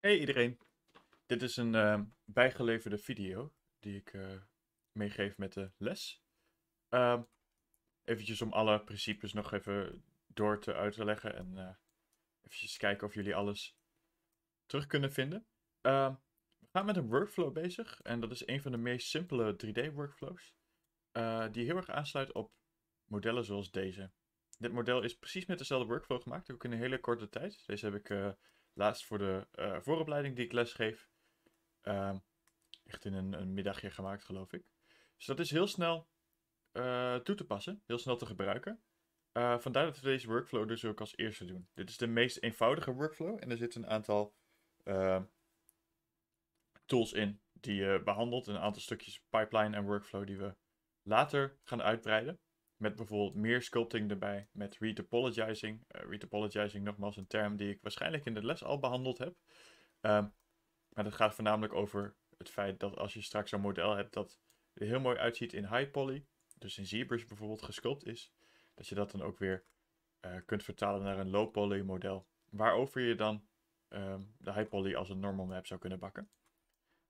Hey iedereen, dit is een ehm, bijgeleverde video die ik eh, meegeef met de les. Uh, eventjes om alle principes nog even door te uit te leggen en eh, eventjes kijken of jullie alles terug kunnen vinden. Ehm, we gaan met een workflow bezig en dat is een van de meest simpele 3D workflows eh, die heel erg aansluit op modellen zoals deze. Dit model is precies met dezelfde workflow gemaakt, ook in een hele korte tijd. Deze heb ik laatst voor de eh, vooropleiding die ik lesgeef. Uh, ehm, echt in een, een, middagje gemaakt, geloof ik. Dus dat is heel snel eh, toe te passen, heel snel te gebruiken. Eh, vandaar dat we deze workflow dus ook als eerste doen. Dit is de meest eenvoudige workflow en er zitten een aantal ehm, tools in die je behandelt. Een aantal stukjes pipeline en workflow die we later gaan uitbreiden. Met bijvoorbeeld meer sculpting erbij, met retopologizing. Uh, retopologizing, nogmaals een term die ik waarschijnlijk in de les al behandeld heb. Ehm, maar dat gaat voornamelijk over het feit dat als je straks een model hebt dat er heel mooi uitziet in high poly, dus in ZBrush bijvoorbeeld gesculpt is, dat je dat dan ook weer eh, kunt vertalen naar een low poly model, waarover je dan ehm, de high poly als een normal map zou kunnen bakken.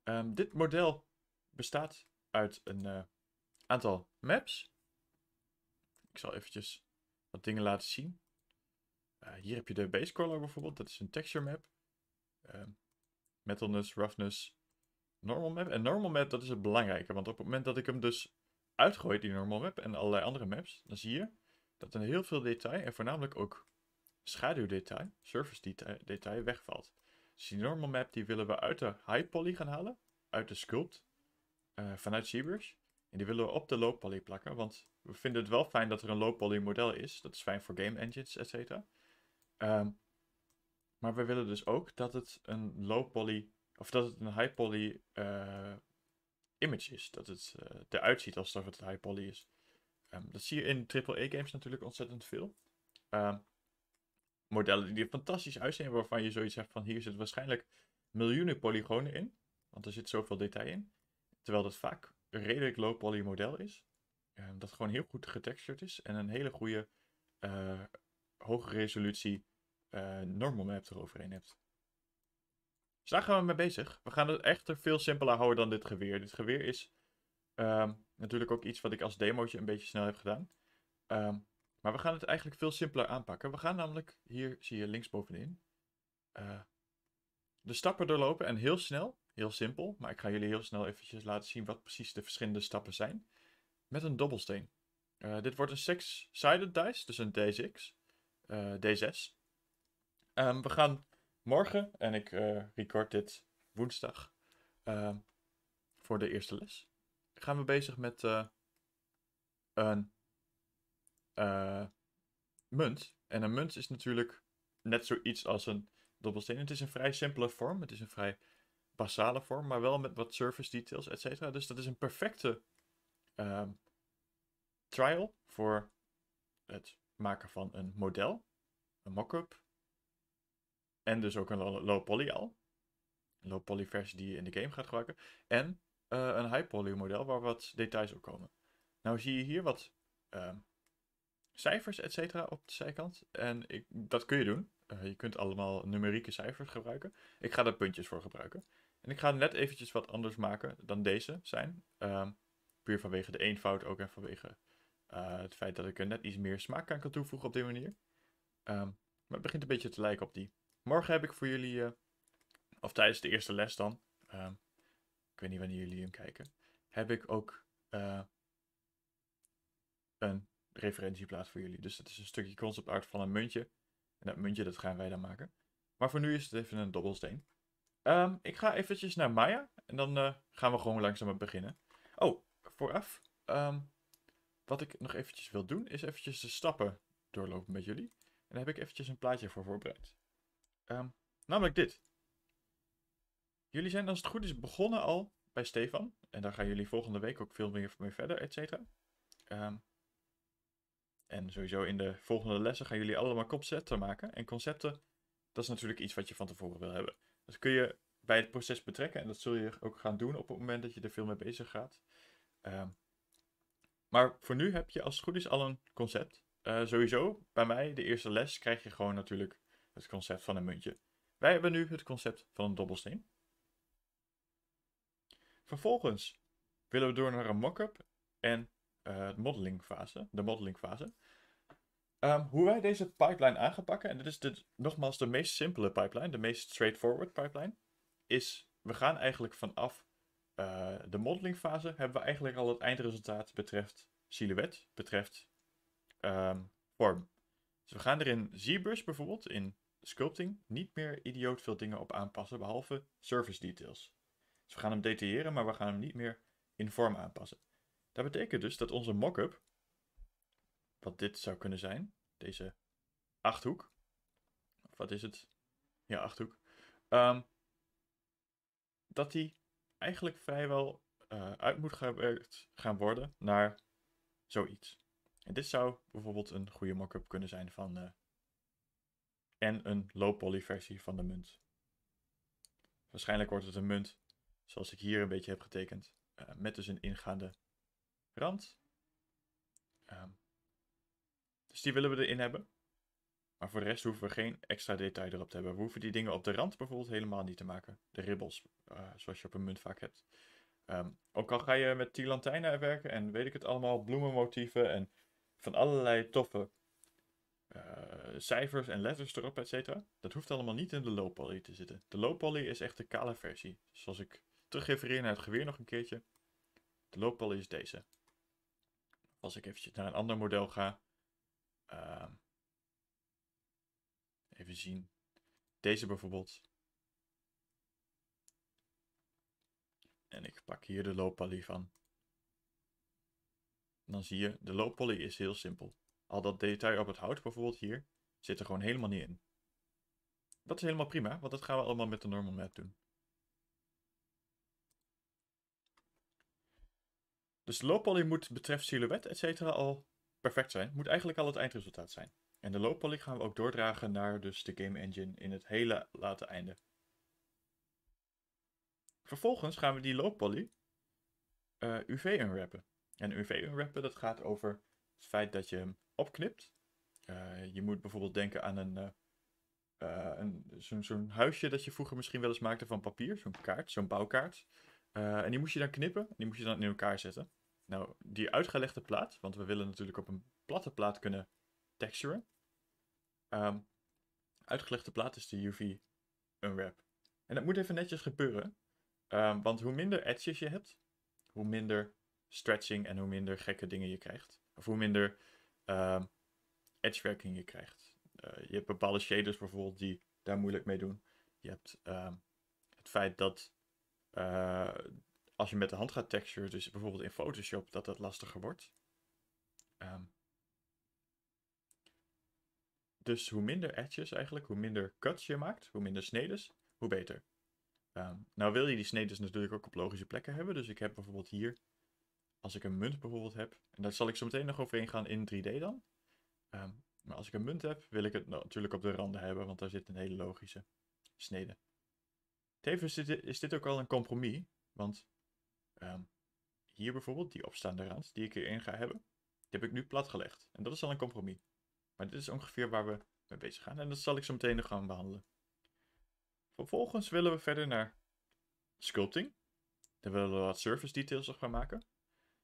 Ehm, dit model bestaat uit een eh, aantal maps ik zal eventjes wat dingen laten zien. Eh, hier heb je de base color bijvoorbeeld. Dat is een texture map. Eh, metalness, roughness, normal map. En normal map, dat is het belangrijke. Want op het moment dat ik hem dus uitgooi, die normal map en allerlei andere maps, dan zie je dat er heel veel detail en voornamelijk ook schaduwdetail, surface detail, detail wegvalt. Dus die normal map die willen we uit de high poly gaan halen, uit de sculpt, eh, vanuit ZBrush. En die willen we op de poly plakken, want we vinden het wel fijn dat er een poly model is. Dat is fijn voor game engines, et cetera. Ehm, maar we willen dus ook dat het een low poly, of dat het een high poly eh, image is. Dat het eh, eruit ziet alsof het high poly is. Ehm, dat zie je in AAA games natuurlijk ontzettend veel. Ehm, modellen die er fantastisch uitzien, waarvan je zoiets zegt van hier zit waarschijnlijk miljoenen polygonen in. Want er zit zoveel detail in. Terwijl dat vaak redelijk low poly model is. Ehm, dat gewoon heel goed getextured is en een hele goede eh, hoge resolutie uh, eh, normal map eroverheen hebt. Dus daar gaan we mee bezig. We gaan het echter veel simpeler houden dan dit geweer. Dit geweer is ehm, natuurlijk ook iets wat ik als demootje een beetje snel heb gedaan. Ehm, maar we gaan het eigenlijk veel simpeler aanpakken. We gaan namelijk, hier zie je linksbovenin, uh, eh, de stappen doorlopen en heel snel Heel simpel, maar ik ga jullie heel snel eventjes laten zien wat precies de verschillende stappen zijn. Met een dobbelsteen. Eh, dit wordt een six sided dice, dus een D6. Eh, D6. Ehm, we gaan morgen, en ik eh, record dit woensdag, ehm, voor de eerste les, gaan we bezig met een munt. En een munt is natuurlijk net zoiets als een dobbelsteen. Het is een vrij simpele vorm, het is een vrij basale vorm, maar wel met wat service details, et cetera. Dus dat is een perfecte ehm, trial voor het maken van een model, een mock-up en dus ook een low poly al. Een low poly versie die je in de game gaat gebruiken. En eh, een high poly model waar wat details op komen. Nou zie je hier wat ehm, cijfers, et cetera, op de zijkant. En ik, dat kun je doen. Eh, je kunt allemaal numerieke cijfers gebruiken. Ik ga daar puntjes voor gebruiken. En ik ga net eventjes wat anders maken dan deze zijn. Ehm, puur vanwege de eenvoud ook en vanwege eh, het feit dat ik er net iets meer smaak aan kan toevoegen op die manier. Ehm, maar het begint een beetje te lijken op die. Morgen heb ik voor jullie, eh, of tijdens de eerste les dan, ehm, ik weet niet wanneer jullie hem kijken, heb ik ook eh, een referentieplaat voor jullie. Dus dat is een stukje concept art van een muntje. En dat muntje dat gaan wij dan maken. Maar voor nu is het even een dobbelsteen. Ehm, ik ga eventjes naar Maya en dan eh, gaan we gewoon langzaam beginnen. Oh, vooraf. Ehm, wat ik nog eventjes wil doen is eventjes de stappen doorlopen met jullie. En daar heb ik eventjes een plaatje voor voorbereid. Ehm, namelijk dit. Jullie zijn als het goed is begonnen al bij Stefan. En daar gaan jullie volgende week ook veel meer mee verder, et cetera. en sowieso in de volgende lessen gaan jullie allemaal concepten maken. En concepten, dat is natuurlijk iets wat je van tevoren wil hebben. Dat dus kun je bij het proces betrekken en dat zul je ook gaan doen op het moment dat je er veel mee bezig gaat. Ehm, maar voor nu heb je als het goed is al een concept. Eh, sowieso, bij mij, de eerste les, krijg je gewoon natuurlijk het concept van een muntje. Wij hebben nu het concept van een dobbelsteen. Vervolgens willen we door naar een mock-up en modeling eh, fase, de modelingfase. Ehm, hoe wij deze pipeline aangepakken, en dit is nogmaals de meest simpele pipeline, de meest straightforward pipeline, is we gaan eigenlijk vanaf uh, de modelingfase hebben we eigenlijk al het eindresultaat betreft silhouet, betreft ehm, vorm. Dus we gaan er in ZBrush bijvoorbeeld, in sculpting, niet meer idioot veel dingen op aanpassen, behalve surface details. Dus we gaan hem detailleren, maar we gaan hem niet meer in vorm aanpassen. Dat betekent dus dat onze mock-up wat dit zou kunnen zijn. Deze achthoek. Of wat is het? Ja, achthoek. Um, dat die eigenlijk vrijwel eh, uit moet gewerkt gaan worden naar zoiets. En dit zou bijvoorbeeld een goede mock-up kunnen zijn van. Eh, en een low-poly versie van de munt. Waarschijnlijk wordt het een munt, zoals ik hier een beetje heb getekend, eh, met dus een ingaande rand. Ehm, dus die willen we erin hebben. Maar voor de rest hoeven we geen extra detail erop te hebben. We hoeven die dingen op de rand bijvoorbeeld helemaal niet te maken. De ribbels, eh, zoals je op een munt vaak hebt. Ehm, ook al ga je met lantijnen werken en weet ik het allemaal, bloemenmotieven en van allerlei toffe eh, cijfers en letters erop, et cetera. Dat hoeft allemaal niet in de low poly te zitten. De low poly is echt de kale versie. Zoals dus als ik terugrefereer naar het geweer nog een keertje. De low poly is deze. Als ik eventjes naar een ander model ga, Ehm, even zien. Deze bijvoorbeeld. En ik pak hier de looppoly van. Dan zie je, de looppoly is heel simpel. Al dat detail op het hout bijvoorbeeld hier, zit er gewoon helemaal niet in. Dat is helemaal prima, want dat gaan we allemaal met de normal map doen. Dus de looppoly moet betreft silhouet, cetera, al perfect zijn, moet eigenlijk al het eindresultaat zijn. En de looppoly gaan we ook doordragen naar dus de game engine in het hele late einde. Vervolgens gaan we die looppoly eh, UV unwrappen. En UV unwrappen dat gaat over het feit dat je hem opknipt. Eh, je moet bijvoorbeeld denken aan een, eh, een zo'n huisje dat je vroeger misschien wel eens maakte van papier, zo'n kaart, zo'n bouwkaart. en die moest je dan knippen, die moest je dan in elkaar zetten. Nou, die uitgelegde plaat, want we willen natuurlijk op een platte plaat kunnen texturen. Ehm, uitgelegde plaat is de UV unwrap. En dat moet even netjes gebeuren, ehm, want hoe minder edges je hebt, hoe minder stretching en hoe minder gekke dingen je krijgt. Of hoe minder um, ehm, edgewerking je krijgt. Eh, je hebt bepaalde shaders bijvoorbeeld die daar moeilijk mee doen. Je hebt het feit dat eh, als je met de hand gaat texturen, dus bijvoorbeeld in Photoshop, dat dat lastiger wordt. Ehm, dus hoe minder edges eigenlijk, hoe minder cuts je maakt, hoe minder snedes, hoe beter. Ehm, nou wil je die snedes natuurlijk ook op logische plekken hebben. Dus ik heb bijvoorbeeld hier, als ik een munt bijvoorbeeld heb, en daar zal ik zo meteen nog overheen gaan in 3D dan. Ehm, maar als ik een munt heb, wil ik het natuurlijk op de randen hebben, want daar zit een hele logische snede. Tevens is dit ook al een compromis, want Ehm, hier bijvoorbeeld, die opstaande rand die ik hierin ga hebben, die heb ik nu platgelegd. En dat is al een compromis. Maar dit is ongeveer waar we mee bezig gaan. En dat zal ik zo meteen nog gaan behandelen. Vervolgens willen we verder naar sculpting. Daar willen we wat surface details op gaan maken.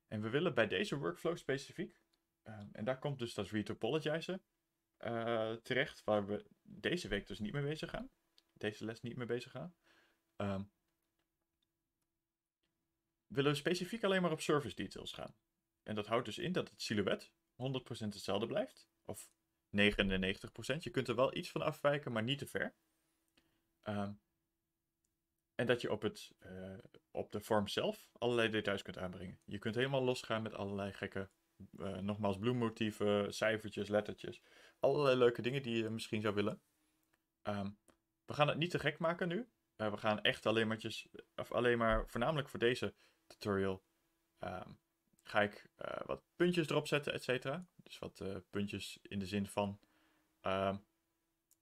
En we willen bij deze workflow specifiek, ehm, en daar komt dus dat retopologizen eh, terecht, waar we deze week dus niet mee bezig gaan. Deze les niet mee bezig gaan. Ehm, willen we specifiek alleen maar op service details gaan. En dat houdt dus in dat het silhouet 100% hetzelfde blijft. Of 99%. Je kunt er wel iets van afwijken, maar niet te ver. Ehm, en dat je op, het, eh, op de vorm zelf allerlei details kunt aanbrengen. Je kunt helemaal losgaan met allerlei gekke, eh, nogmaals, bloemmotieven, cijfertjes, lettertjes. Allerlei leuke dingen die je misschien zou willen. Ehm, we gaan het niet te gek maken nu. Eh, we gaan echt alleen, maar, of alleen maar, voornamelijk voor deze tutorial ehm, ga ik eh, wat puntjes erop zetten, et cetera. Dus wat eh, puntjes in de zin van ehm,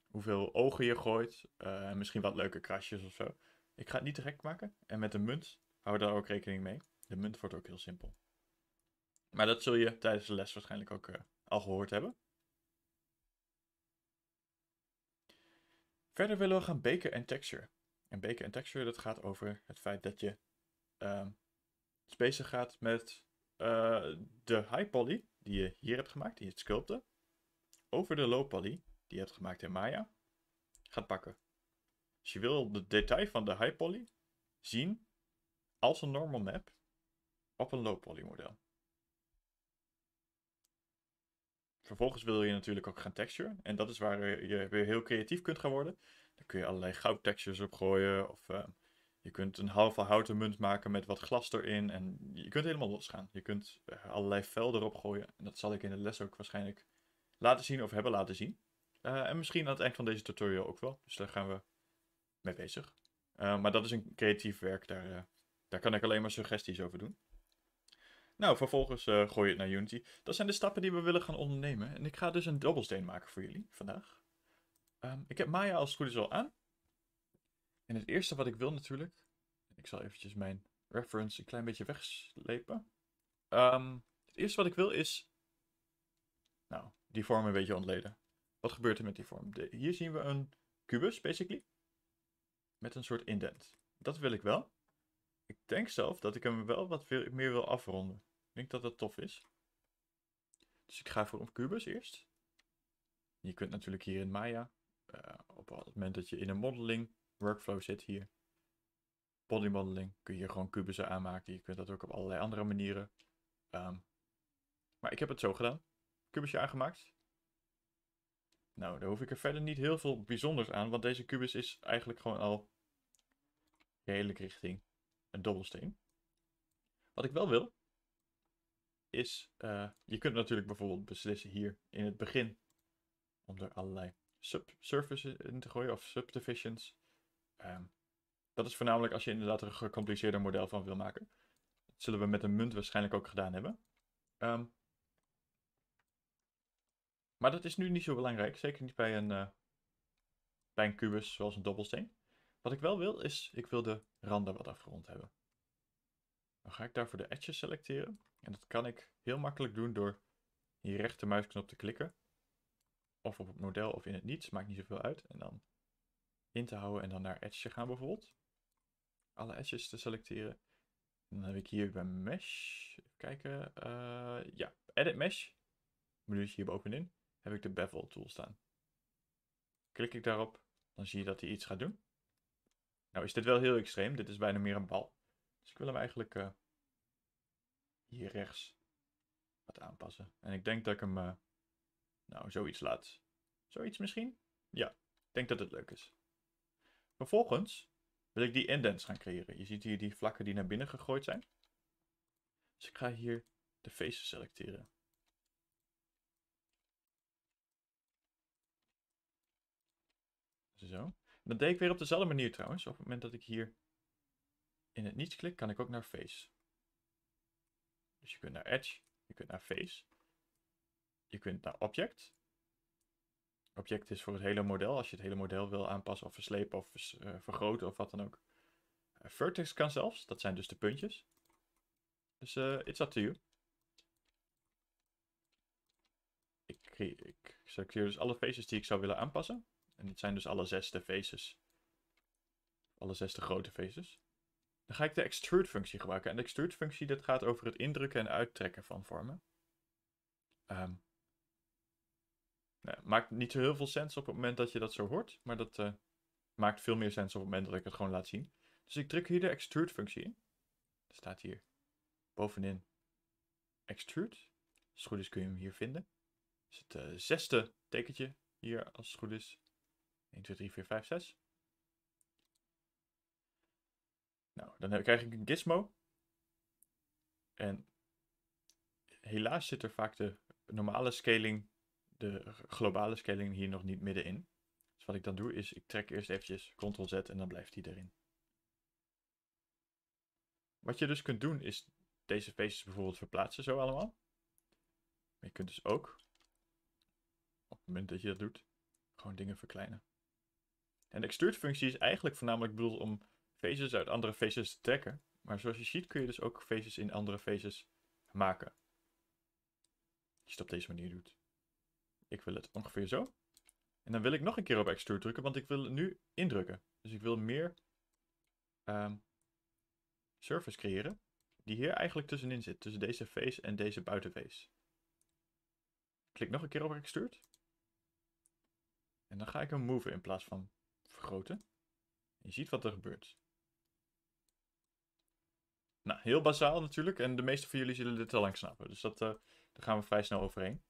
hoeveel ogen je gooit. Eh, misschien wat leuke krasjes of zo. Ik ga het niet te gek maken. En met een munt hou daar ook rekening mee. De munt wordt ook heel simpel. Maar dat zul je tijdens de les waarschijnlijk ook al gehoord hebben. Verder willen we gaan baken en texture. En baken en texture, dat gaat over het feit dat je ehm, is bezig gaat met eh, de high poly die je hier hebt gemaakt, in je sculpte, over de low poly die je hebt gemaakt in Maya, gaat pakken. Dus je wil de detail van de high poly zien als een normal map op een low poly model. Vervolgens wil je natuurlijk ook gaan texturen En dat is waar je weer heel creatief kunt gaan worden. Dan kun je allerlei goud textures op gooien. Of eh, je kunt een halve houten munt maken met wat glas erin. En je kunt helemaal losgaan. Je kunt eh, allerlei velden erop gooien. En dat zal ik in de les ook waarschijnlijk laten zien of hebben laten zien. Eh, en misschien aan het eind van deze tutorial ook wel. Dus daar gaan we mee bezig. Eh, maar dat is een creatief werk. Daar, daar kan ik alleen maar suggesties over doen. Nou, vervolgens gooi je het naar Unity. Dat zijn de stappen die we willen gaan ondernemen. En ik ga dus een dobbelsteen maken voor jullie vandaag. Ehm, ik heb Maya als het goed is al aan. En het eerste wat ik wil natuurlijk, ik zal eventjes mijn reference een klein beetje wegslepen. Ehm, het eerste wat ik wil is, nou, die vorm een beetje ontleden. Wat gebeurt er met die vorm? De, hier zien we een kubus, basically, met een soort indent. Dat wil ik wel. Ik denk zelf dat ik hem wel wat meer wil afronden. Ik denk dat dat tof is. Dus ik ga voor een kubus eerst. Je kunt natuurlijk hier in Maya, eh, op het moment dat je in een modeling workflow zit hier. Body modeling kun je hier gewoon kubussen aanmaken. Je kunt dat ook op allerlei andere manieren. Ehm, maar ik heb het zo gedaan. Kubusje aangemaakt. Nou, daar hoef ik er verder niet heel veel bijzonders aan, want deze kubus is eigenlijk gewoon al redelijk richting een dobbelsteen. Wat ik wel wil, is, eh, je kunt natuurlijk bijvoorbeeld beslissen hier in het begin om er allerlei subsurfaces in te gooien of subdivisions. Ehm, dat is voornamelijk als je inderdaad er een gecompliceerder model van wil maken. Dat zullen we met een munt waarschijnlijk ook gedaan hebben. Ehm, maar dat is nu niet zo belangrijk. Zeker niet bij een, uh, kubus zoals een dobbelsteen. Wat ik wel wil is, ik wil de randen wat afgerond hebben. Dan ga ik daarvoor de edges selecteren. En dat kan ik heel makkelijk doen door hier rechter muisknop te klikken. Of op het model of in het niets, maakt niet zoveel uit. En dan in te houden en dan naar Edge gaan bijvoorbeeld. Alle edges te selecteren. dan heb ik hier bij Mesh, even kijken, eh, ja, Edit Mesh, menuutje hier bovenin, heb ik de Bevel tool staan. Klik ik daarop, dan zie je dat hij iets gaat doen. Nou is dit wel heel extreem, dit is bijna meer een bal. Dus ik wil hem eigenlijk eh, hier rechts wat aanpassen. En ik denk dat ik hem, eh, nou, zoiets laat. Zoiets misschien? Ja, ik denk dat het leuk is. Vervolgens wil ik die indents gaan creëren. Je ziet hier die vlakken die naar binnen gegooid zijn. Dus ik ga hier de faces selecteren. Zo. Dat deed ik weer op dezelfde manier trouwens. Op het moment dat ik hier in het niets klik, kan ik ook naar face. Dus je kunt naar edge, je kunt naar face. Je kunt naar object object is voor het hele model. Als je het hele model wil aanpassen of verslepen of eh, vergroten of wat dan ook. Eh, vertex kan zelfs, dat zijn dus de puntjes. Dus uh, it's up to you. Ik, ik selecteer dus alle faces die ik zou willen aanpassen. En dit zijn dus alle zesde faces. Alle de grote faces. Dan ga ik de extrude functie gebruiken. En de extrude functie dat gaat over het indrukken en uittrekken van vormen. Um, nou, maakt niet zo heel veel sens op het moment dat je dat zo hoort, maar dat eh, maakt veel meer sens op het moment dat ik het gewoon laat zien. Dus ik druk hier de extrude functie in. Dat staat hier bovenin extrude. Als het goed is kun je hem hier vinden. is het eh, zesde tekentje hier als het goed is. 1, 2, 3, 4, 5, 6. Nou, dan krijg ik een gizmo. En helaas zit er vaak de normale scaling de globale scaling hier nog niet middenin. Dus wat ik dan doe is, ik trek eerst eventjes Ctrl Z en dan blijft die erin. Wat je dus kunt doen is deze faces bijvoorbeeld verplaatsen zo allemaal. Maar je kunt dus ook, op het moment dat je dat doet, gewoon dingen verkleinen. En de extrude functie is eigenlijk voornamelijk bedoeld om faces uit andere faces te trekken. Maar zoals je ziet kun je dus ook faces in andere faces maken. Als je het op deze manier doet. Ik wil het ongeveer zo. En dan wil ik nog een keer op extrude drukken, want ik wil nu indrukken. Dus ik wil meer um, surface creëren die hier eigenlijk tussenin zit. Tussen deze face en deze buitenface. Klik nog een keer op extrude. En dan ga ik hem move in plaats van vergroten. Je ziet wat er gebeurt. Nou, heel bazaal natuurlijk. En de meeste van jullie zullen dit al lang snappen. Dus dat, eh, daar gaan we vrij snel overheen.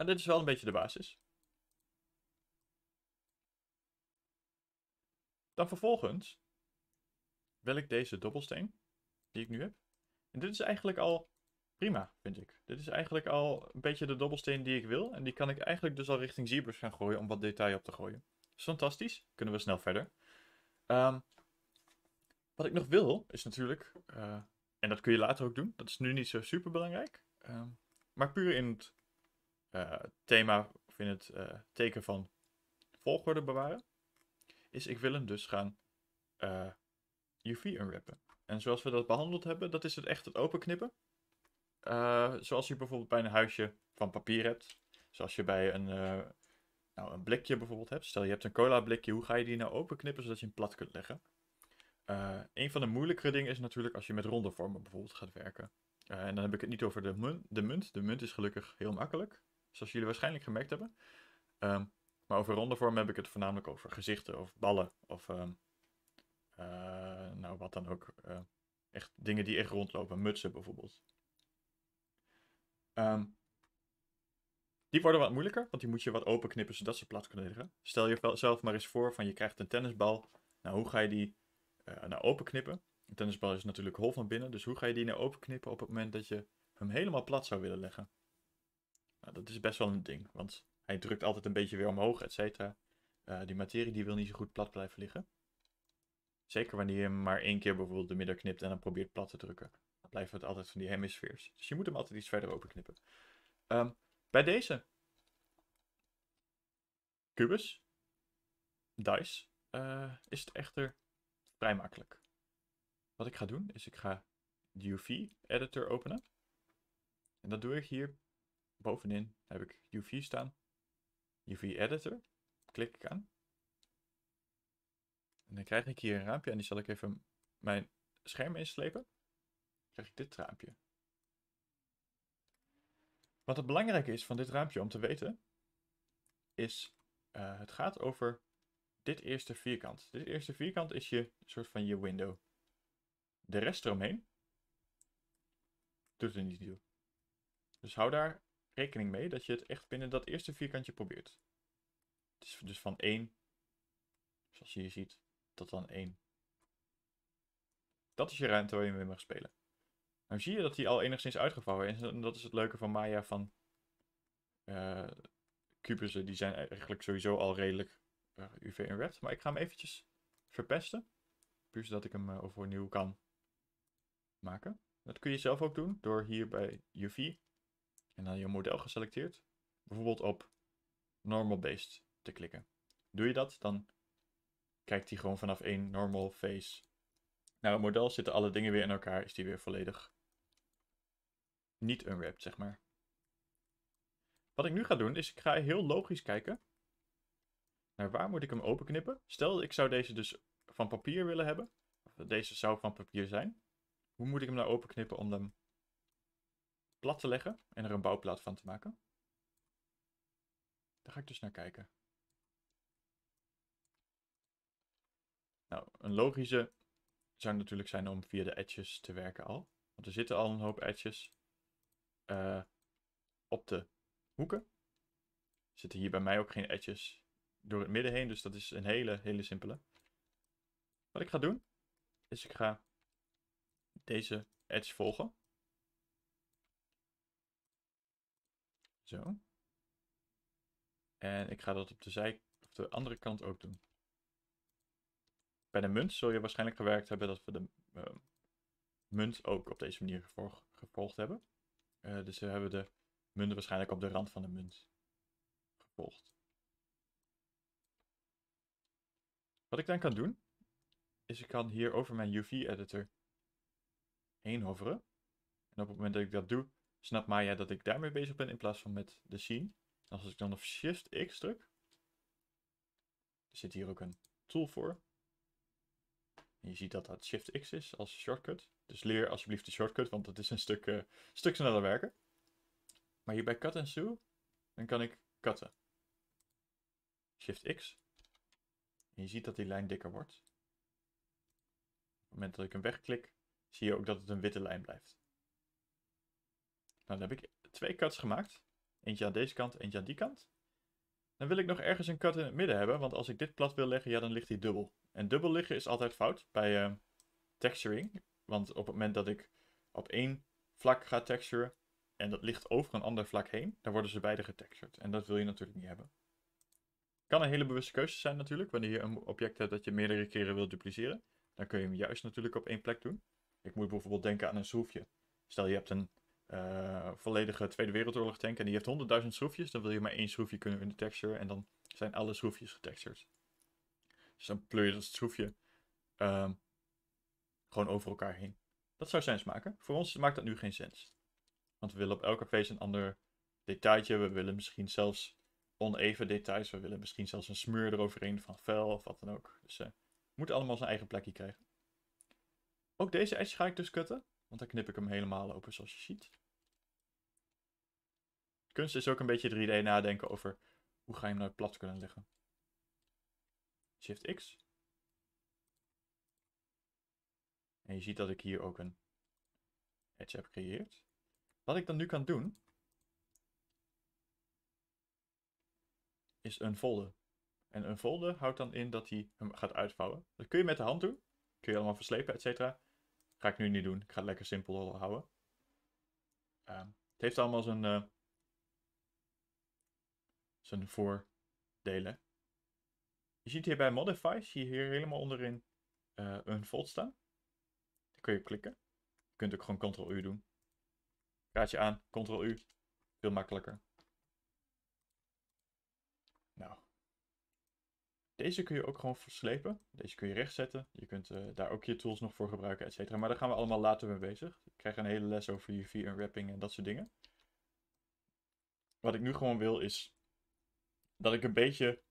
Maar dit is wel een beetje de basis. Dan vervolgens wil ik deze dobbelsteen die ik nu heb. En dit is eigenlijk al prima, vind ik. Dit is eigenlijk al een beetje de dobbelsteen die ik wil. En die kan ik eigenlijk dus al richting zebras gaan gooien om wat detail op te gooien. is fantastisch. Kunnen we snel verder. Ehm, wat ik nog wil, is natuurlijk... Eh, en dat kun je later ook doen. Dat is nu niet zo super belangrijk. Ehm, maar puur in het eh, thema of in het eh, teken van volgorde bewaren, is ik wil hem dus gaan eh, UV unwrappen. En zoals we dat behandeld hebben, dat is het echt het openknippen. zoals je bijvoorbeeld bij een huisje van papier hebt. Zoals je bij een, nou, een blikje bijvoorbeeld hebt. Stel je hebt een cola blikje, hoe ga je die nou openknippen zodat je hem plat kunt leggen? Uh, een van de moeilijkere dingen is natuurlijk als je met ronde vormen bijvoorbeeld gaat werken. en dan heb ik het niet over de munt. De munt, de munt is gelukkig heel makkelijk zoals jullie waarschijnlijk gemerkt hebben. Ehm, maar over ronde vorm heb ik het voornamelijk over gezichten of ballen of ehm, eh, nou wat dan ook. Ehm, echt dingen die echt rondlopen, mutsen bijvoorbeeld. die worden wat moeilijker, want die moet je wat open knippen zodat ze plat kunnen liggen. Stel jezelf maar eens voor van je krijgt een tennisbal. Nou, hoe ga je die uh, nou knippen? Een tennisbal is natuurlijk hol van binnen, dus hoe ga je die nou knippen op het moment dat je hem helemaal plat zou willen leggen? Nou, dat is best wel een ding, want hij drukt altijd een beetje weer omhoog, et cetera. Eh, die materie die wil niet zo goed plat blijven liggen. Zeker wanneer je hem maar één keer bijvoorbeeld de midden knipt en dan probeert plat te drukken. Dan blijft het altijd van die hemisfeers. Dus je moet hem altijd iets verder openknippen. Um, ehm, bij deze. kubus, Dice. Eh, is het echter vrij makkelijk. Wat ik ga doen is ik ga UV editor openen. En dat doe ik hier bovenin heb ik UV staan. UV Editor. Klik ik aan. En dan krijg ik hier een raampje en die zal ik even mijn scherm inslepen. Dan krijg ik dit raampje. Wat het belangrijke is van dit raampje om te weten, is uh, het gaat over dit eerste vierkant. Dit eerste vierkant is je soort van je window. De rest eromheen doet er niet toe. Dus hou daar rekening mee dat je het echt binnen dat eerste vierkantje probeert. Het is dus van 1, zoals je hier ziet, tot dan 1. Dat is je ruimte waar je mee mag spelen. Nou zie je dat die al enigszins uitgevouwen is. En dat is het leuke van Maya van... Uh, die zijn eigenlijk sowieso al redelijk eh, UV en red. Maar ik ga hem eventjes verpesten. Puur zodat ik hem uh, overnieuw kan maken. Dat kun je zelf ook doen door hier bij UV en dan je model geselecteerd, bijvoorbeeld op normal based te klikken. Doe je dat, dan kijkt hij gewoon vanaf één normal face naar het model, zitten alle dingen weer in elkaar, is die weer volledig niet unwrapped, zeg maar. Wat ik nu ga doen, is ik ga heel logisch kijken naar waar moet ik hem openknippen. Stel, ik zou deze dus van papier willen hebben. Of deze zou van papier zijn. Hoe moet ik hem nou openknippen om hem plat te leggen en er een bouwplaat van te maken. Daar ga ik dus naar kijken. Nou, een logische zou natuurlijk zijn om via de edges te werken al. Want er zitten al een hoop edges eh, op de hoeken. Er zitten hier bij mij ook geen edges door het midden heen. Dus dat is een hele, hele simpele. Wat ik ga doen, is ik ga deze edge volgen. Zo. En ik ga dat op de, zij, of de andere kant ook doen. Bij de munt zul je waarschijnlijk gewerkt hebben dat we de ehm, munt ook op deze manier gevolgd hebben. Eh, dus we hebben de munt waarschijnlijk op de rand van de munt gevolgd. Wat ik dan kan doen, is ik kan hier over mijn UV-editor heen hoveren. En op het moment dat ik dat doe, snap Maya dat ik daarmee bezig ben in plaats van met de scene. als ik dan op Shift X druk, er zit hier ook een tool voor. je ziet dat dat Shift X is als shortcut. Dus leer alsjeblieft de shortcut, want dat is een stuk, eh, stuk sneller werken. Maar hier bij Cut en Sew, dan kan ik cutten. Shift X. En je ziet dat die lijn dikker wordt. Op het moment dat ik hem wegklik, zie je ook dat het een witte lijn blijft. Nou, dan heb ik twee cuts gemaakt. Eentje aan deze kant, eentje aan die kant. Dan wil ik nog ergens een cut in het midden hebben, want als ik dit plat wil leggen, ja, dan ligt die dubbel. En dubbel liggen is altijd fout bij ehm, texturing. Want op het moment dat ik op één vlak ga texturen en dat ligt over een ander vlak heen, dan worden ze beide getextured. En dat wil je natuurlijk niet hebben. Kan een hele bewuste keuze zijn natuurlijk, wanneer je een object hebt dat je meerdere keren wilt dupliceren. Dan kun je hem juist natuurlijk op één plek doen. Ik moet bijvoorbeeld denken aan een schroefje. Stel je hebt een eh, volledige Tweede Wereldoorlog tank. En die heeft 100.000 schroefjes. Dan wil je maar één schroefje kunnen in de texture. En dan zijn alle schroefjes getextured. Dus dan pleur je dat schroefje ehm, gewoon over elkaar heen. Dat zou sens maken. Voor ons maakt dat nu geen sens. Want we willen op elke face een ander detailtje. We willen misschien zelfs oneven details. We willen misschien zelfs een smeur eroverheen van vel of wat dan ook. Dus uh, moet allemaal zijn eigen plekje krijgen. Ook deze edge ga ik dus cutten. Want dan knip ik hem helemaal open zoals je ziet kunst is ook een beetje 3D nadenken over hoe ga je hem nou plat kunnen leggen. Shift X. En je ziet dat ik hier ook een edge heb gecreëerd. Wat ik dan nu kan doen, is een folder En een folder houdt dan in dat hij hem gaat uitvouwen. Dat kun je met de hand doen. Kun je allemaal verslepen, et cetera. Ga ik nu niet doen. Ik ga het lekker simpel houden. Ehm, het heeft allemaal zijn eh, voor voordelen. Je ziet hier bij Modify zie je hier helemaal onderin eh, een fold staan. Daar kun je op klikken. Je kunt ook gewoon Ctrl-U doen. Kaartje aan, Ctrl-U. Veel makkelijker. Nou. Deze kun je ook gewoon verslepen. Deze kun je rechtzetten. zetten. Je kunt eh, daar ook je tools nog voor gebruiken, et cetera. Maar daar gaan we allemaal later mee bezig. Ik krijg een hele les over UV unwrapping en dat soort dingen. Wat ik nu gewoon wil is dat ik een beetje.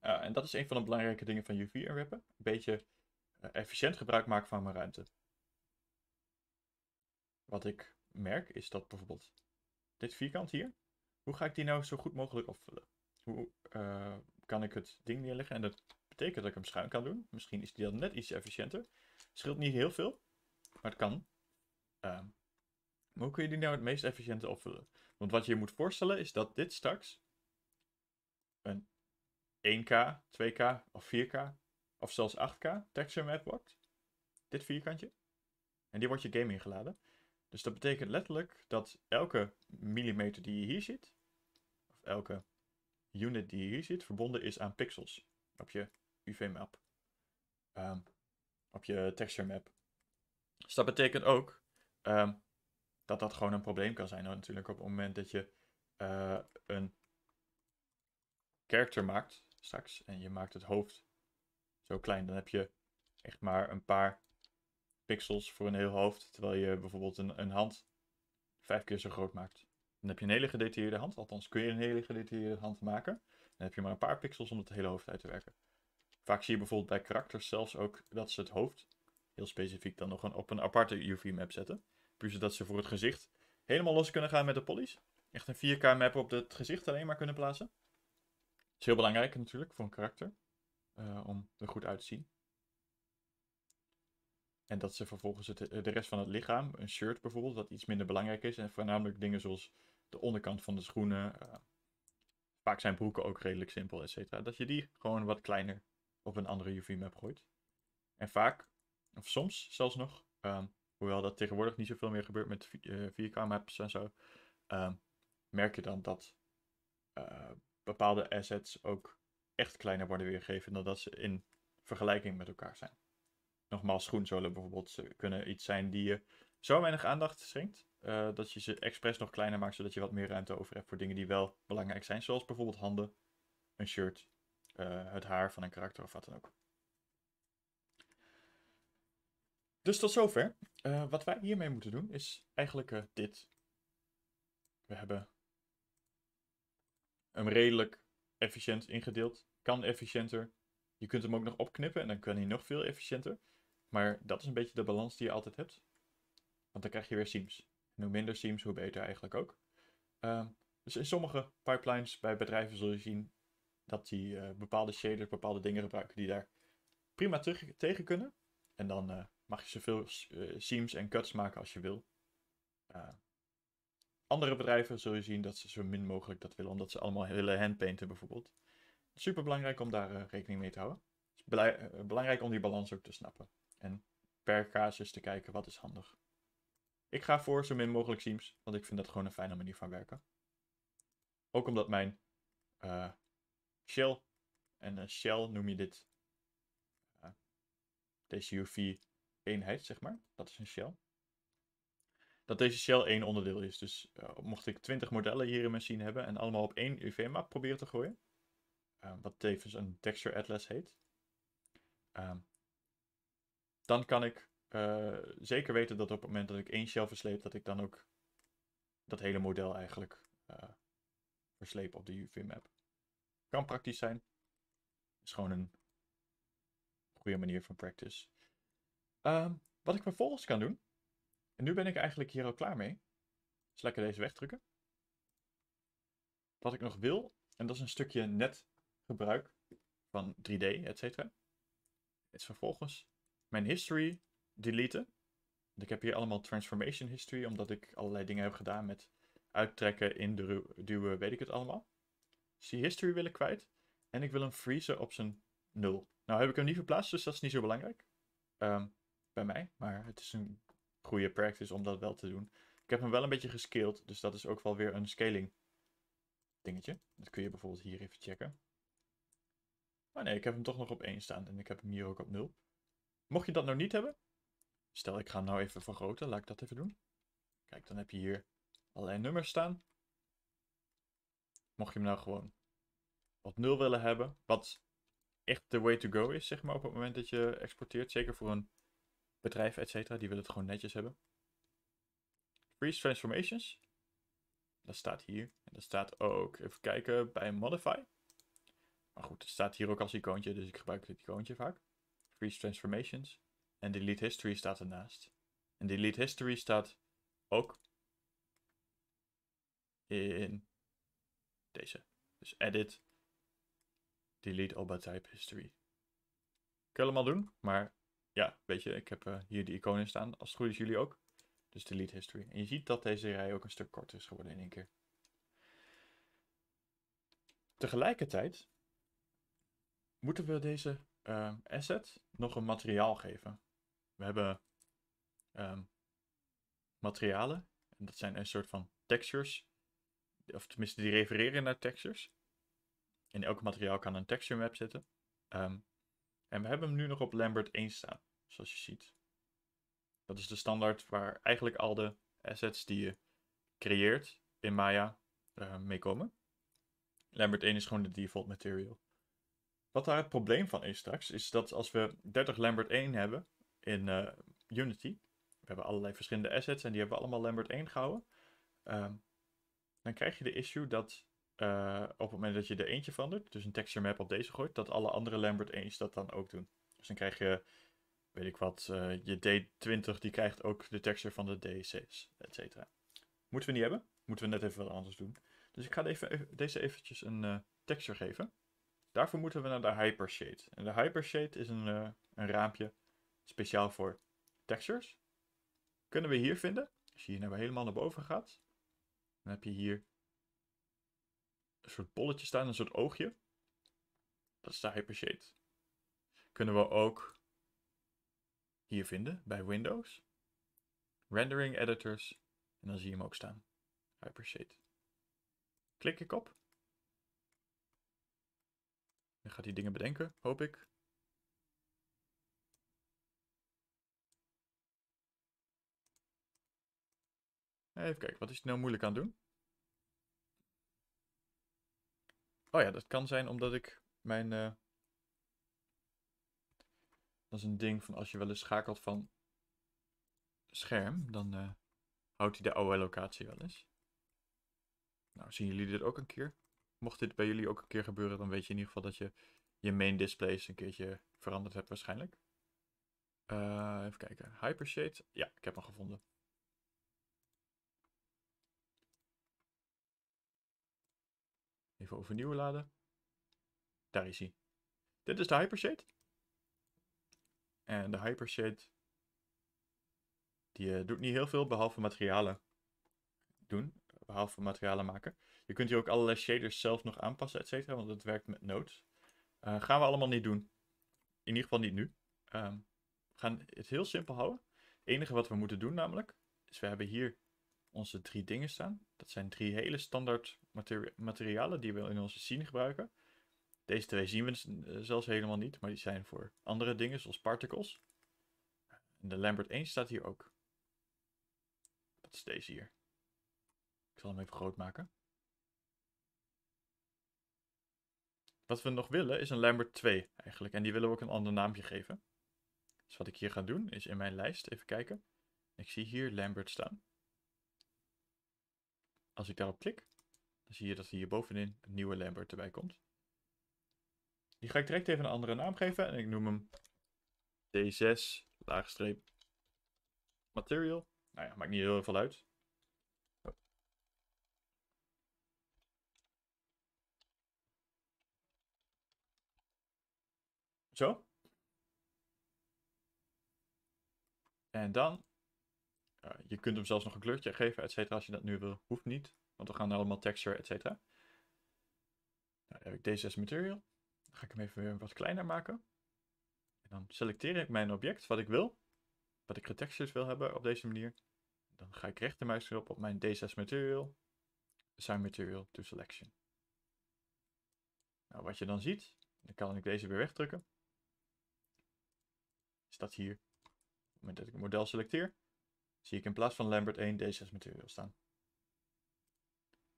Eh, en dat is een van de belangrijke dingen van UV rappen. Een beetje eh, efficiënt gebruik maken van mijn ruimte. Wat ik merk is dat bijvoorbeeld dit vierkant hier. Hoe ga ik die nou zo goed mogelijk opvullen? Hoe eh, kan ik het ding neerleggen? En dat betekent dat ik hem schuin kan doen. Misschien is die dan net iets efficiënter. Scheelt niet heel veel, maar het kan hoe kun je die nou het meest efficiënt opvullen? Want wat je je moet voorstellen is dat dit straks een 1K, 2K of 4K of zelfs 8K texture map wordt. Dit vierkantje. En die wordt je game ingeladen. Dus dat betekent letterlijk dat elke millimeter die je hier ziet, of elke unit die je hier ziet, verbonden is aan pixels op je UV-map. Ehm, op je texture map. Dus dat betekent ook ehm, dat dat gewoon een probleem kan zijn. Nou, natuurlijk op het moment dat je eh, een character maakt straks en je maakt het hoofd zo klein, dan heb je echt maar een paar pixels voor een heel hoofd, terwijl je bijvoorbeeld een, een hand vijf keer zo groot maakt. Dan heb je een hele gedetailleerde hand, althans kun je een hele gedetailleerde hand maken. Dan heb je maar een paar pixels om het hele hoofd uit te werken. Vaak zie je bijvoorbeeld bij karakters zelfs ook dat ze het hoofd heel specifiek dan nog een, op een aparte UV-map zetten. Puur dat ze voor het gezicht helemaal los kunnen gaan met de polys. Echt een 4K map op het gezicht alleen maar kunnen plaatsen. Dat is heel belangrijk natuurlijk voor een karakter. Eh, om er goed uit te zien. En dat ze vervolgens eh, de rest van het lichaam, een shirt bijvoorbeeld, dat iets minder belangrijk is. En voornamelijk dingen zoals de onderkant van de schoenen. Eh, vaak zijn broeken ook redelijk simpel, et cetera. Dat je die gewoon wat kleiner op een andere UV-map gooit. En vaak, of soms zelfs nog, ehm, hoewel dat tegenwoordig niet zoveel meer gebeurt met 4K-maps eh, en zo, ehm, merk je dan dat eh, bepaalde assets ook echt kleiner worden weergegeven dan dat ze in vergelijking met elkaar zijn. Nogmaals, schoenzolen bijvoorbeeld kunnen iets zijn die je zo weinig aandacht schenkt, eh, dat je ze expres nog kleiner maakt, zodat je wat meer ruimte over hebt voor dingen die wel belangrijk zijn, zoals bijvoorbeeld handen, een shirt, het haar van een karakter of wat dan ook. Dus tot zover. Eh, wat wij hiermee moeten doen is eigenlijk eh, dit. We hebben hem redelijk efficiënt ingedeeld. Kan efficiënter. Je kunt hem ook nog opknippen en dan kan hij nog veel efficiënter. Maar dat is een beetje de balans die je altijd hebt. Want dan krijg je weer seams. En hoe minder seams, hoe beter eigenlijk ook. Ehm, dus in sommige pipelines bij bedrijven zul je zien dat die eh, bepaalde shaders bepaalde dingen gebruiken die daar prima te tegen kunnen. En dan mag je zoveel eh, seams en cuts maken als je wil. andere bedrijven zul je zien dat ze zo min mogelijk dat willen, omdat ze allemaal willen handpainten bijvoorbeeld. Super belangrijk om daar eh, rekening mee te houden. Het is eh, belangrijk om die balans ook te snappen. En per casus te kijken wat is handig. Ik ga voor zo min mogelijk seams, want ik vind dat gewoon een fijne manier van werken. Ook omdat mijn shell, en shell noem je dit, deze UV eenheid, zeg maar. Dat is een shell. Dat deze shell één onderdeel is. Dus eh, mocht ik 20 modellen hier in mijn zien hebben en allemaal op één UV-map proberen te gooien. Eh, wat tevens een texture atlas heet. Eh, dan kan ik zeker weten dat op het moment dat ik één shell versleep, dat ik dan ook dat hele model eigenlijk versleep op de UV-map. Kan praktisch zijn. Is gewoon een goede manier van practice. Ehm, wat ik vervolgens kan doen, en nu ben ik eigenlijk hier al klaar mee, Dus lekker deze wegdrukken. Wat ik nog wil, en dat is een stukje net gebruik van 3D, et cetera, is vervolgens mijn history deleten. Ik heb hier allemaal transformation history, omdat ik allerlei dingen heb gedaan met uittrekken, induwen, weet ik het allemaal. Dus die history wil ik kwijt. En ik wil hem freezen op zijn 0. Nou heb ik hem niet verplaatst, dus dat is niet zo belangrijk. Um, bij mij. Maar het is een goede practice om dat wel te doen. Ik heb hem wel een beetje gescaled, dus dat is ook wel weer een scaling dingetje. Dat kun je bijvoorbeeld hier even checken. Maar oh nee, ik heb hem toch nog op 1 staan en ik heb hem hier ook op 0. Mocht je dat nou niet hebben, stel ik ga hem nou even vergroten, laat ik dat even doen. Kijk, dan heb je hier allerlei nummers staan. Mocht je hem nou gewoon op 0 willen hebben, wat echt de way to go is, zeg maar, op het moment dat je exporteert. Zeker voor een bedrijven, et cetera, die willen het gewoon netjes hebben. Freeze transformations. Dat staat hier. En dat staat ook, even kijken, bij modify. Maar goed, het staat hier ook als icoontje, dus ik gebruik dit icoontje vaak. Freeze transformations. En delete history staat ernaast. En delete history staat ook in deze. Dus edit, delete all by type history. Kun je allemaal doen, maar ja, weet je, ik heb eh, hier de iconen staan. Als het goed is, jullie ook. Dus delete history. En je ziet dat deze rij ook een stuk korter is geworden in één keer. Tegelijkertijd moeten we deze ehm, asset nog een materiaal geven. We hebben ehm, materialen. En dat zijn een soort van textures. Of tenminste, die refereren naar textures. In elk materiaal kan een texture map zitten. Ehm, en we hebben hem nu nog op Lambert 1 staan. Zoals je ziet. Dat is de standaard waar eigenlijk al de assets die je creëert in Maya uh, mee komen. Lambert 1 is gewoon de default material. Wat daar het probleem van is straks, is dat als we 30 Lambert 1 hebben in eh, Unity, we hebben allerlei verschillende assets en die hebben we allemaal Lambert 1 gehouden, ehm, dan krijg je de issue dat eh, op het moment dat je er eentje verandert, dus een texture map op deze gooit, dat alle andere Lambert 1's dat dan ook doen. Dus dan krijg je weet ik wat, eh, je D20 die krijgt ook de texture van de d et cetera. Moeten we niet hebben. Moeten we net even wat anders doen. Dus ik ga even, deze eventjes een uh, eh, texture geven. Daarvoor moeten we naar de Hypershade. En de Hypershade is een, eh, een raampje speciaal voor textures. Kunnen we hier vinden. Als je hier naar nou helemaal naar boven gaat. Dan heb je hier een soort bolletje staan, een soort oogje. Dat is de Hypershade. Kunnen we ook hier vinden bij Windows. Rendering editors. En dan zie je hem ook staan. Hypershade. Klik ik op. Dan gaat hij dingen bedenken, hoop ik. Even kijken, wat is het nou moeilijk aan doen? Oh ja, dat kan zijn omdat ik mijn eh, dat is een ding van als je wel eens schakelt van scherm, dan eh, houdt hij de oude locatie wel eens. Nou, zien jullie dit ook een keer? Mocht dit bij jullie ook een keer gebeuren, dan weet je in ieder geval dat je je main displays een keertje veranderd hebt waarschijnlijk. Eh, even kijken, Hypershade. Ja, ik heb hem gevonden. Even overnieuw laden. Daar is hij. Dit is de Hypershade. En de Hypershade, die eh, doet niet heel veel behalve materialen doen, behalve materialen maken. Je kunt hier ook allerlei shaders zelf nog aanpassen, et cetera, want het werkt met nodes. Uh, gaan we allemaal niet doen. In ieder geval niet nu. Ehm, we gaan het heel simpel houden. Het enige wat we moeten doen namelijk, is we hebben hier onze drie dingen staan. Dat zijn drie hele standaard materialen die we in onze scene gebruiken. Deze twee zien we eh, zelfs helemaal niet, maar die zijn voor andere dingen, zoals particles. En de Lambert 1 staat hier ook. Dat is deze hier. Ik zal hem even groot maken. Wat we nog willen is een Lambert 2 eigenlijk. En die willen we ook een ander naamje geven. Dus wat ik hier ga doen is in mijn lijst even kijken. Ik zie hier Lambert staan. Als ik daarop klik, dan zie je dat hier bovenin een nieuwe Lambert erbij komt. Die ga ik direct even een andere naam geven. En ik noem hem D6 laagstreep material. Nou ja, maakt niet heel veel uit. Zo. En dan, je kunt hem zelfs nog een kleurtje geven, et cetera, als je dat nu wil. Hoeft niet, want we gaan allemaal texture, et cetera. Nou, dan heb ik D6 material ga ik hem even weer wat kleiner maken. En dan selecteer ik mijn object wat ik wil. Wat ik textures wil hebben op deze manier. Dan ga ik rechtermuisknop op, mijn D6 material. Assign material to selection. Nou, wat je dan ziet, dan kan ik deze weer wegdrukken. Is dat hier. Op het moment dat ik het model selecteer, zie ik in plaats van Lambert 1 D6 material staan.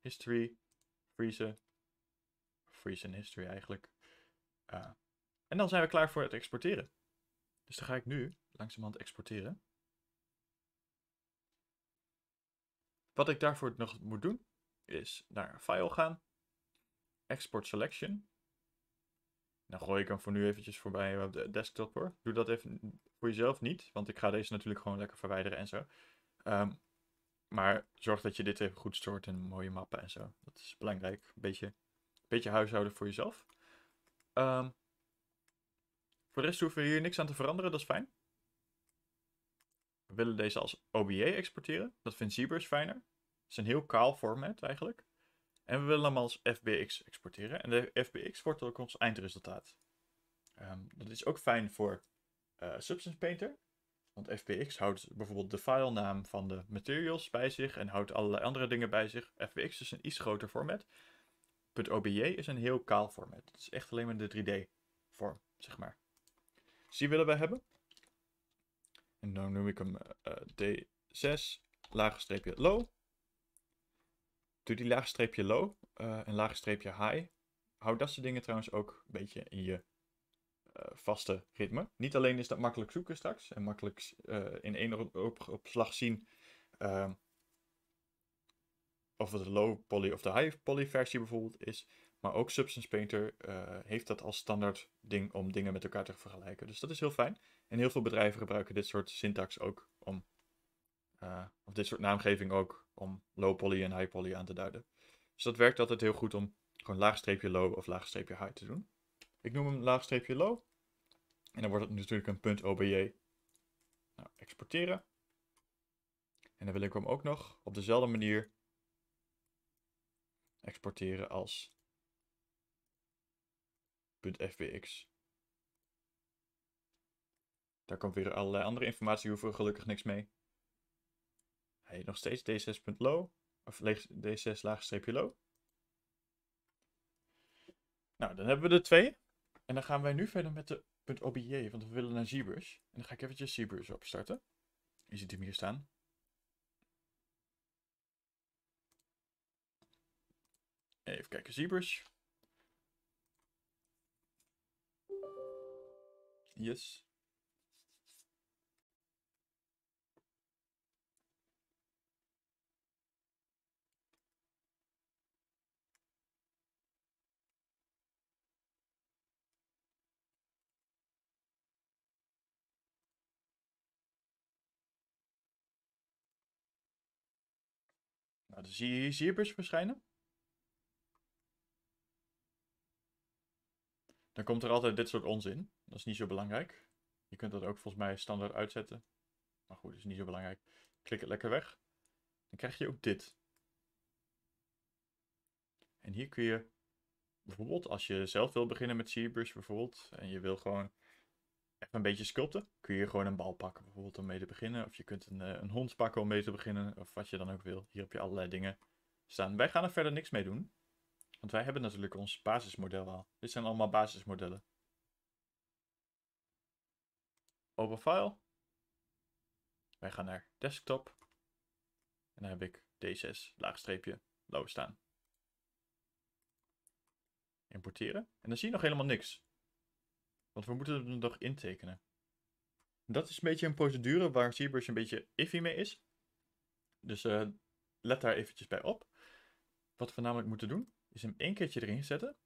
History, freezen, freeze in history eigenlijk en dan zijn we klaar voor het exporteren. Dus dan ga ik nu langzamerhand exporteren. Wat ik daarvoor nog moet doen, is naar File gaan. Export Selection. Dan nou gooi ik hem voor nu eventjes voorbij op de desktop hoor. Doe dat even voor jezelf niet, want ik ga deze natuurlijk gewoon lekker verwijderen en zo. Ehm, maar zorg dat je dit even goed stort in mooie mappen en zo. Dat is belangrijk. Een beetje, beetje huishouden voor jezelf. Ehm, voor de rest hoeven we hier niks aan te veranderen, dat is fijn. We willen deze als OBJ exporteren. Dat vindt ZBrush fijner. Het is een heel kaal format eigenlijk. En we willen hem als FBX exporteren. En de FBX wordt ook ons eindresultaat. Ehm, dat is ook fijn voor eh, Substance Painter. Want FBX houdt bijvoorbeeld de filenaam van de materials bij zich en houdt allerlei andere dingen bij zich. FBX is een iets groter format. .obj is een heel kaal format. Het is echt alleen maar de 3D vorm, zeg maar. Dus die willen we hebben. En dan noem ik hem eh, eh, D6, laagstreepje low. Doe die laagstreepje low uh, en laagstreepje high. houd dat soort dingen trouwens ook een beetje in je vaste ritme. Niet alleen is dat makkelijk zoeken straks en makkelijk in één opslag op, zien ehm, of het de low poly of de high poly versie bijvoorbeeld is. Maar ook Substance Painter eh, heeft dat als standaard ding om dingen met elkaar te vergelijken. Dus dat is heel fijn. En heel veel bedrijven gebruiken dit soort syntax ook om, eh, of dit soort naamgeving ook, om low poly en high poly aan te duiden. Dus dat werkt altijd heel goed om gewoon laagstreepje low of streepje high te doen. Ik noem hem laagstreepje low. En dan wordt het natuurlijk een punt .obj. Nou, exporteren. En dan wil ik hem ook nog op dezelfde manier exporteren als .fbx. Daar komt weer allerlei andere informatie, hoeven we gelukkig niks mee. Hij heet nog steeds d6.low, of d6 low. Nou, dan hebben we de twee. En dan gaan wij nu verder met de .obj, want we willen naar ZBrush. En dan ga ik eventjes ZBrush opstarten. Je ziet hem hier staan. Even kijken, ZBrush. Yes. Nou, dan zie je hier ZBrush verschijnen. Dan komt er altijd dit soort onzin. Dat is niet zo belangrijk. Je kunt dat ook volgens mij standaard uitzetten. Maar goed, dat is niet zo belangrijk. Klik het lekker weg. Dan krijg je ook dit. En hier kun je bijvoorbeeld als je zelf wil beginnen met ZBrush bijvoorbeeld. En je wil gewoon even een beetje sculpten. Kun je gewoon een bal pakken bijvoorbeeld om mee te beginnen. Of je kunt een, eh, een hond pakken om mee te beginnen. Of wat je dan ook wil. Hier heb je allerlei dingen staan. Wij gaan er verder niks mee doen. Want wij hebben natuurlijk ons basismodel al. Dit zijn allemaal basismodellen. Open file. Wij gaan naar desktop. En dan heb ik D6 laagstreepje blauw staan. Importeren. En dan zie je nog helemaal niks. Want we moeten het nog intekenen. Dat is een beetje een procedure waar ZBrush een beetje iffy mee is. Dus eh, let daar eventjes bij op. Wat we namelijk moeten doen, is hem één keertje erin zetten.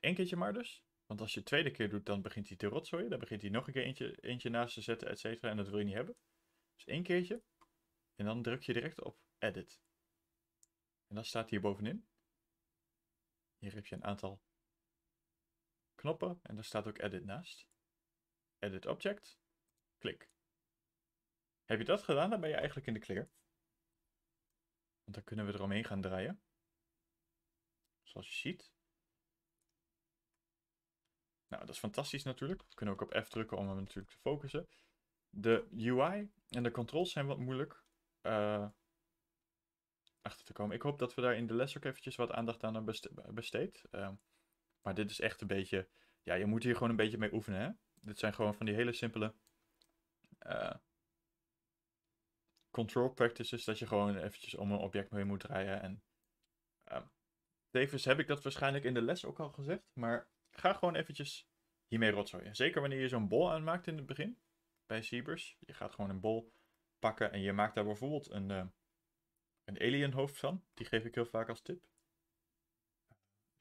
Eén keertje maar dus. Want als je het tweede keer doet, dan begint hij te rotzooien. Dan begint hij nog een keer eentje, eentje naast te zetten, et cetera. En dat wil je niet hebben. Dus één keertje. En dan druk je direct op edit. En dan staat hier bovenin. Hier heb je een aantal knoppen. En daar staat ook edit naast. Edit object. Klik. Heb je dat gedaan, dan ben je eigenlijk in de clear. Want dan kunnen we eromheen gaan draaien. Zoals je ziet. Nou, dat is fantastisch natuurlijk. We kunnen ook op F drukken om hem natuurlijk te focussen. De UI en de controls zijn wat moeilijk eh, achter te komen. Ik hoop dat we daar in de les ook eventjes wat aandacht aan hebben besteed. Eh, maar dit is echt een beetje... Ja, je moet hier gewoon een beetje mee oefenen, hè? Dit zijn gewoon van die hele simpele... Eh, control practices, dat je gewoon eventjes om een object mee moet draaien. En, ehm, tevens heb ik dat waarschijnlijk in de les ook al gezegd, maar ga gewoon eventjes hiermee rotzooien. Zeker wanneer je zo'n bol aanmaakt in het begin, bij Siebers. Je gaat gewoon een bol pakken en je maakt daar bijvoorbeeld een, ehm, een alienhoofd van. Die geef ik heel vaak als tip.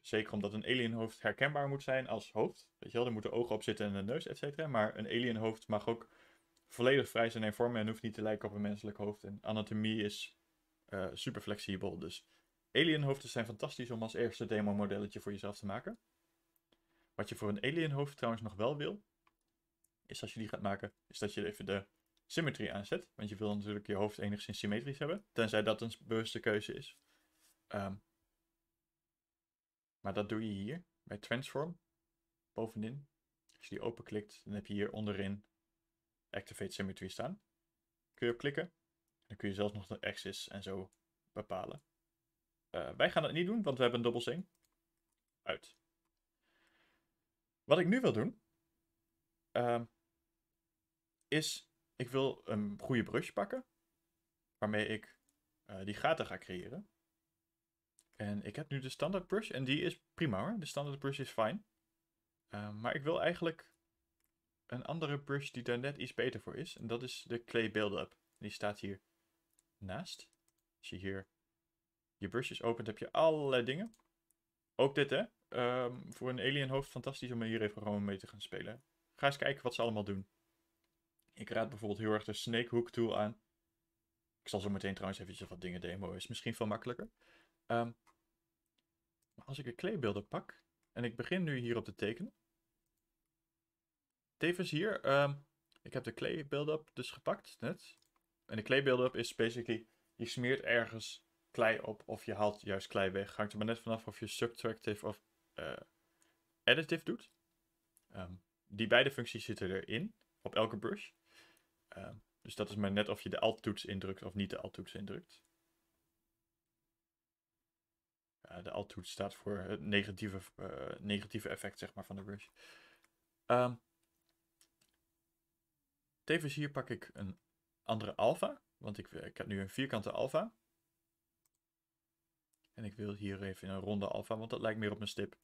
Zeker omdat een alienhoofd herkenbaar moet zijn als hoofd. Weet je wel, er moeten ogen op zitten en een neus, et cetera. Maar een alienhoofd mag ook volledig vrij zijn in vormen en hoeft niet te lijken op een menselijk hoofd. En anatomie is eh, super flexibel. Dus alienhoofden zijn fantastisch om als eerste demo-modelletje voor jezelf te maken. Wat je voor een alienhoofd trouwens nog wel wil, is als je die gaat maken, is dat je even de symmetrie aanzet. Want je wil natuurlijk je hoofd enigszins symmetrisch hebben, tenzij dat een bewuste keuze is. Ehm, maar dat doe je hier bij Transform, bovenin. Als je die openklikt, dan heb je hier onderin Activate Symmetry staan. Kun je op klikken. Dan kun je zelfs nog de axis en zo bepalen. Eh, wij gaan dat niet doen, want we hebben een dubbelzing. Uit. Wat ik nu wil doen, ehm, is ik wil een goede brush pakken, waarmee ik eh, die gaten ga creëren. En ik heb nu de standaard brush en die is prima hoor, de standaard brush is fijn. Ehm, maar ik wil eigenlijk een andere brush die daar net iets beter voor is. En dat is de Clay Build-Up. Die staat hier naast. Als je hier je brushes opent, heb je allerlei dingen. Ook dit, hè? Ehm, voor een alien hoofd fantastisch om hier even gewoon mee te gaan spelen. Ga eens kijken wat ze allemaal doen. Ik raad bijvoorbeeld heel erg de Snake Hook tool aan. Ik zal zo meteen trouwens eventjes wat dingen demoen. Is misschien veel makkelijker. Ehm, als ik een builder pak en ik begin nu hier op te tekenen. Tevens hier, ehm, ik heb de clay build-up dus gepakt net. En de clay build-up is basically, je smeert ergens klei op of je haalt juist klei weg. Hangt er maar net vanaf of je subtractive of uh, additive doet. Ehm, die beide functies zitten erin, op elke brush. Ehm, dus dat is maar net of je de alt-toets indrukt of niet de alt-toets indrukt. de alt-toets staat voor het negatieve, eh, negatieve effect zeg maar, van de brush. Tevens hier pak ik een andere alfa, want ik, ik heb nu een vierkante alfa. En ik wil hier even een ronde alfa, want dat lijkt meer op mijn stip.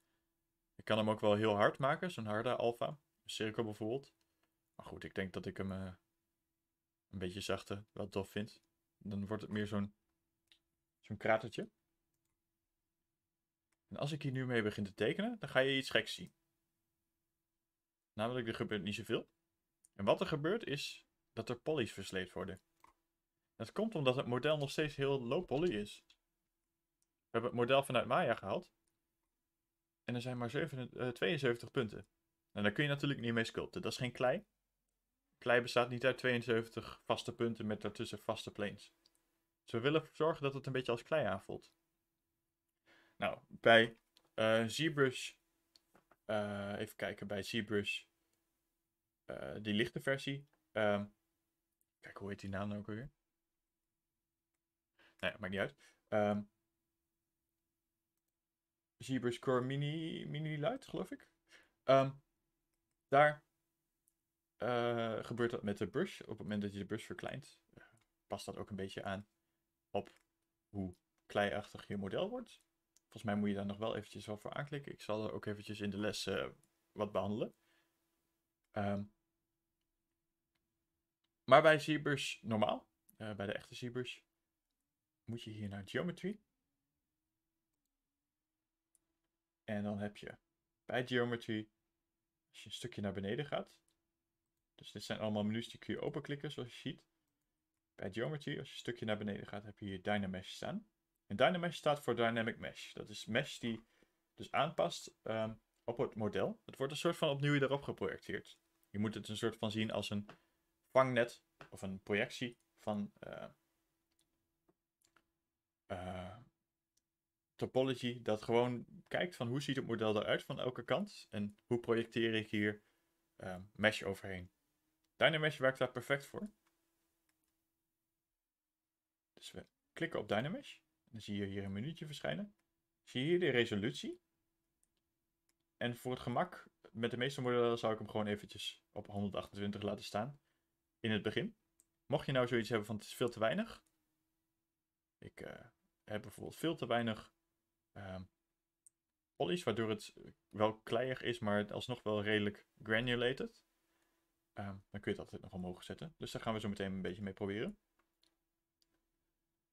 Ik kan hem ook wel heel hard maken, zo'n harde alfa. Een cirkel bijvoorbeeld. Maar goed, ik denk dat ik hem eh, een beetje zachte wel tof vind. Dan wordt het meer zo'n zo'n kratertje. En als ik hier nu mee begin te tekenen, dan ga je iets geks zien. Namelijk, er gebeurt niet zoveel. En wat er gebeurt is dat er polys versleept worden. Dat komt omdat het model nog steeds heel low poly is. We hebben het model vanuit Maya gehaald. En er zijn maar 72 eh, punten. En daar kun je natuurlijk niet mee sculpten. Dat is geen klei. Klei bestaat niet uit 72 vaste punten met daartussen vaste planes. Dus we willen zorgen dat het een beetje als klei aanvoelt. Nou, bij uh, ZBrush. Eh, even kijken, bij ZBrush eh, die lichte versie. Ehm, kijk, hoe heet die naam nou ook alweer? Nou maakt niet uit. Um, Core Mini, Mini Light, geloof ik. Ehm, daar eh, gebeurt dat met de brush. Op het moment dat je de brush verkleint, eh, past dat ook een beetje aan op hoe kleiachtig je model wordt. Volgens mij moet je daar nog wel eventjes wel voor aanklikken. Ik zal er ook eventjes in de les wat behandelen. Um, maar bij ZBrush normaal, eh, bij de echte ZBrush, moet je hier naar Geometry. En dan heb je bij Geometry, als je een stukje naar beneden gaat. Dus dit zijn allemaal menus die kun je openklikken zoals je ziet. Bij Geometry, als je een stukje naar beneden gaat, heb je hier Dynamesh staan. En Dynamesh staat voor Dynamic Mesh. Dat is mesh die dus aanpast ehm, op het model. Het wordt een soort van opnieuw erop geprojecteerd. Je moet het een soort van zien als een vangnet of een projectie van uh, topology dat gewoon kijkt van hoe ziet het model eruit van elke kant en hoe projecteer ik hier uh, mesh overheen. Dynamesh werkt daar perfect voor. Dus we klikken op Dynamesh. En dan zie je hier een minuutje verschijnen. Zie je hier de resolutie. En voor het gemak, met de meeste modellen zou ik hem gewoon eventjes op 128 laten staan in het begin. Mocht je nou zoiets hebben van het is veel te weinig. Ik eh, heb bijvoorbeeld veel te weinig uh, waardoor het wel kleier is, maar alsnog wel redelijk granulated. Ehm, dan kun je het altijd nog omhoog zetten. Dus daar gaan we zo meteen een beetje mee proberen.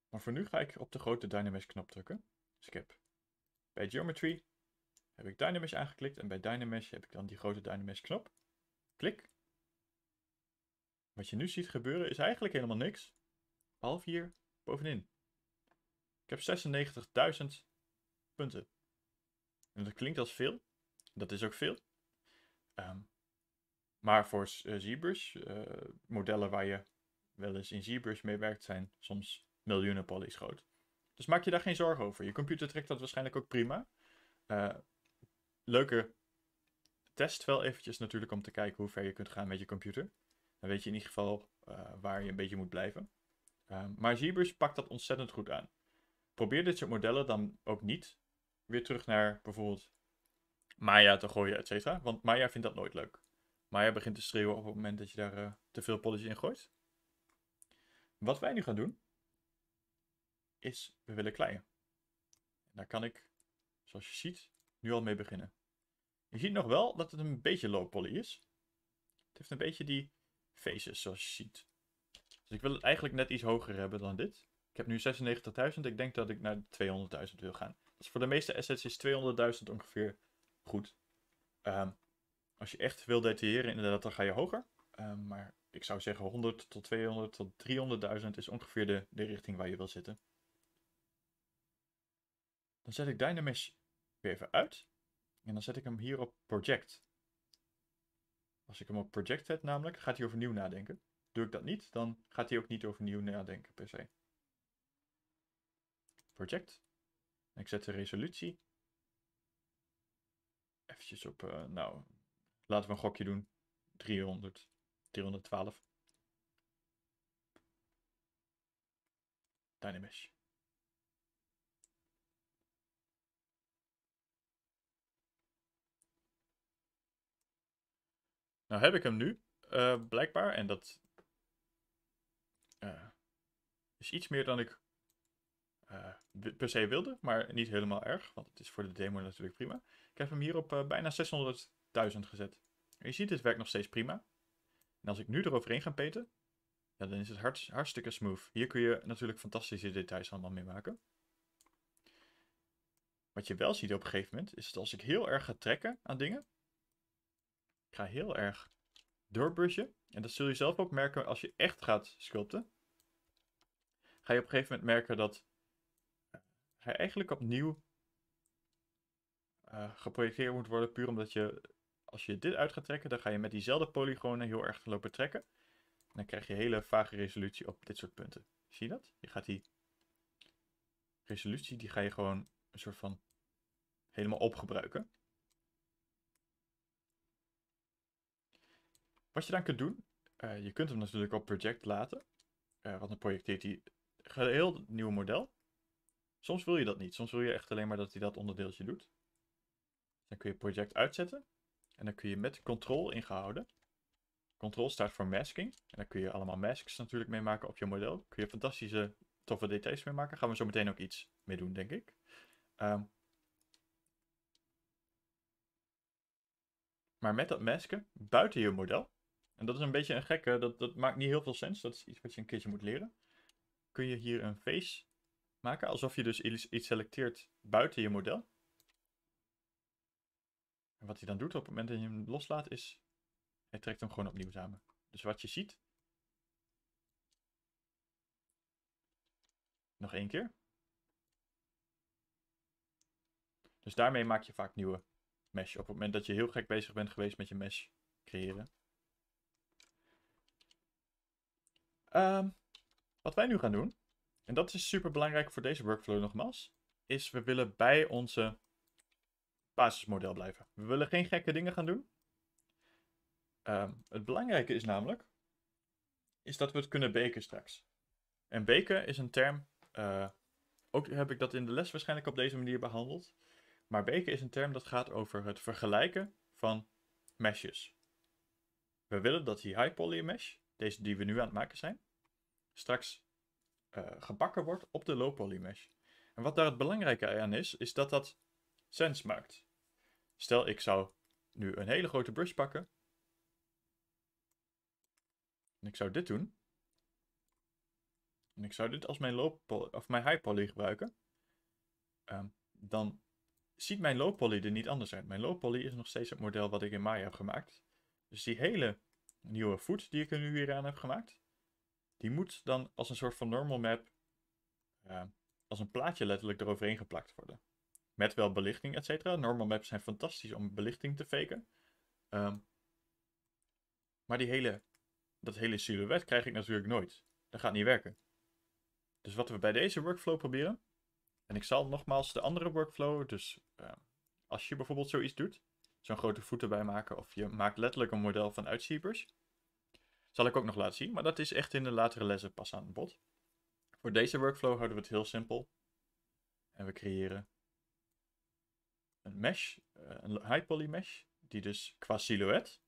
Maar voor nu ga ik op de grote Dynamesh knop drukken. Dus ik heb bij Geometry heb ik Dynamesh aangeklikt en bij Dynamesh heb ik dan die grote Dynamesh knop. Klik wat je nu ziet gebeuren is eigenlijk helemaal niks. Half hier bovenin. Ik heb 96.000 punten. En dat klinkt als veel. Dat is ook veel. Ehm, maar voor eh, ZBrush, eh, modellen waar je wel eens in ZBrush mee werkt, zijn soms miljoenen polys groot. Dus maak je daar geen zorgen over. Je computer trekt dat waarschijnlijk ook prima. Eh, leuke test wel eventjes natuurlijk om te kijken hoe ver je kunt gaan met je computer. Dan weet je in ieder geval eh, waar je een beetje moet blijven. Ehm, maar ZBrush pakt dat ontzettend goed aan. Probeer dit soort modellen dan ook niet weer terug naar bijvoorbeeld Maya te gooien, et cetera. Want Maya vindt dat nooit leuk. Maya begint te schreeuwen op het moment dat je daar eh, te veel polish in gooit. Wat wij nu gaan doen, is we willen kleien. daar kan ik, zoals je ziet, nu al mee beginnen. Je ziet nog wel dat het een beetje low poly is. Het heeft een beetje die faces, zoals je ziet. Dus ik wil het eigenlijk net iets hoger hebben dan dit. Ik heb nu 96.000. Ik denk dat ik naar 200.000 wil gaan. Dus voor de meeste assets is 200.000 ongeveer goed. Ehm, als je echt wil detailleren, inderdaad, dan ga je hoger. Ehm, maar ik zou zeggen 100 tot 200 tot 300.000 is ongeveer de, de richting waar je wil zitten. Dan zet ik Dynamesh weer even uit. En dan zet ik hem hier op Project. Als ik hem op project zet namelijk, gaat hij overnieuw nadenken. Doe ik dat niet, dan gaat hij ook niet overnieuw nadenken per se. Project. Ik zet de resolutie. Eventjes op, eh, nou, laten we een gokje doen. 300, 312. Dynamesh. Nou heb ik hem nu, eh, blijkbaar. En dat eh, is iets meer dan ik eh, per se wilde, maar niet helemaal erg. Want het is voor de demo natuurlijk prima. Ik heb hem hier op bijna 600.000 gezet. je ziet, dit werkt nog steeds prima. En als ik nu eroverheen ga peten, ja, dan is het hartstikke smooth. Hier kun je natuurlijk fantastische details allemaal mee maken. Wat je wel ziet op een gegeven moment, is dat als ik heel erg ga trekken aan dingen, ik ga heel erg doorbrushen. En dat zul je zelf ook merken als je echt gaat sculpten. Ga je op een gegeven moment merken dat hij eh, eigenlijk opnieuw eh, geprojecteerd moet worden. Puur omdat je, als je dit uit gaat trekken, dan ga je met diezelfde polygonen heel erg lopen trekken. En dan krijg je hele vage resolutie op dit soort punten. Zie je dat? Je gaat die resolutie, die ga je gewoon een soort van helemaal opgebruiken. Wat je dan kunt doen, eh, je kunt hem natuurlijk op project laten, eh, want dan projecteert hij geheel heel nieuwe model. Soms wil je dat niet, soms wil je echt alleen maar dat hij dat onderdeeltje doet. Dan kun je project uitzetten en dan kun je met control ingehouden. Control staat voor masking en dan kun je allemaal masks natuurlijk mee maken op je model. Kun je fantastische toffe details mee maken. Gaan we zo meteen ook iets mee doen, denk ik. Ehm, maar met dat masken buiten je model en dat is een beetje een gekke, dat, dat maakt niet heel veel sens. Dat is iets wat je een keertje moet leren. Kun je hier een face maken, alsof je dus iets selecteert buiten je model. En wat hij dan doet op het moment dat je hem loslaat is, hij trekt hem gewoon opnieuw samen. Dus wat je ziet. Nog één keer. Dus daarmee maak je vaak nieuwe mesh. Op het moment dat je heel gek bezig bent geweest met je mesh creëren. Ehm, wat wij nu gaan doen, en dat is super belangrijk voor deze workflow nogmaals, is we willen bij onze basismodel blijven. We willen geen gekke dingen gaan doen. Ehm, het belangrijke is namelijk, is dat we het kunnen beken straks. En beken is een term, eh, ook heb ik dat in de les waarschijnlijk op deze manier behandeld. Maar beken is een term dat gaat over het vergelijken van meshes. We willen dat die high poly mesh, deze die we nu aan het maken zijn, straks eh, gebakken wordt op de low mesh. En wat daar het belangrijke aan is, is dat dat sens maakt. Stel, ik zou nu een hele grote brush pakken. En ik zou dit doen. En ik zou dit als mijn, low poly, of mijn high poly gebruiken. Ehm, dan ziet mijn low poly er niet anders uit. Mijn low poly is nog steeds het model wat ik in Maya heb gemaakt. Dus die hele nieuwe voet die ik er nu hier aan heb gemaakt, die moet dan als een soort van normal map, eh, als een plaatje letterlijk eroverheen geplakt worden. Met wel belichting, et cetera. Normal maps zijn fantastisch om belichting te faken. Ehm, maar die hele, dat hele silhouet krijg ik natuurlijk nooit. Dat gaat niet werken. Dus wat we bij deze workflow proberen, en ik zal nogmaals de andere workflow, dus ehm, als je bijvoorbeeld zoiets doet, zo'n grote voeten bijmaken, maken, of je maakt letterlijk een model van uitsiepers, zal ik ook nog laten zien, maar dat is echt in de latere lessen pas aan bod. Voor deze workflow houden we het heel simpel. En we creëren een mesh, eh, een high poly mesh, die dus qua silhouet,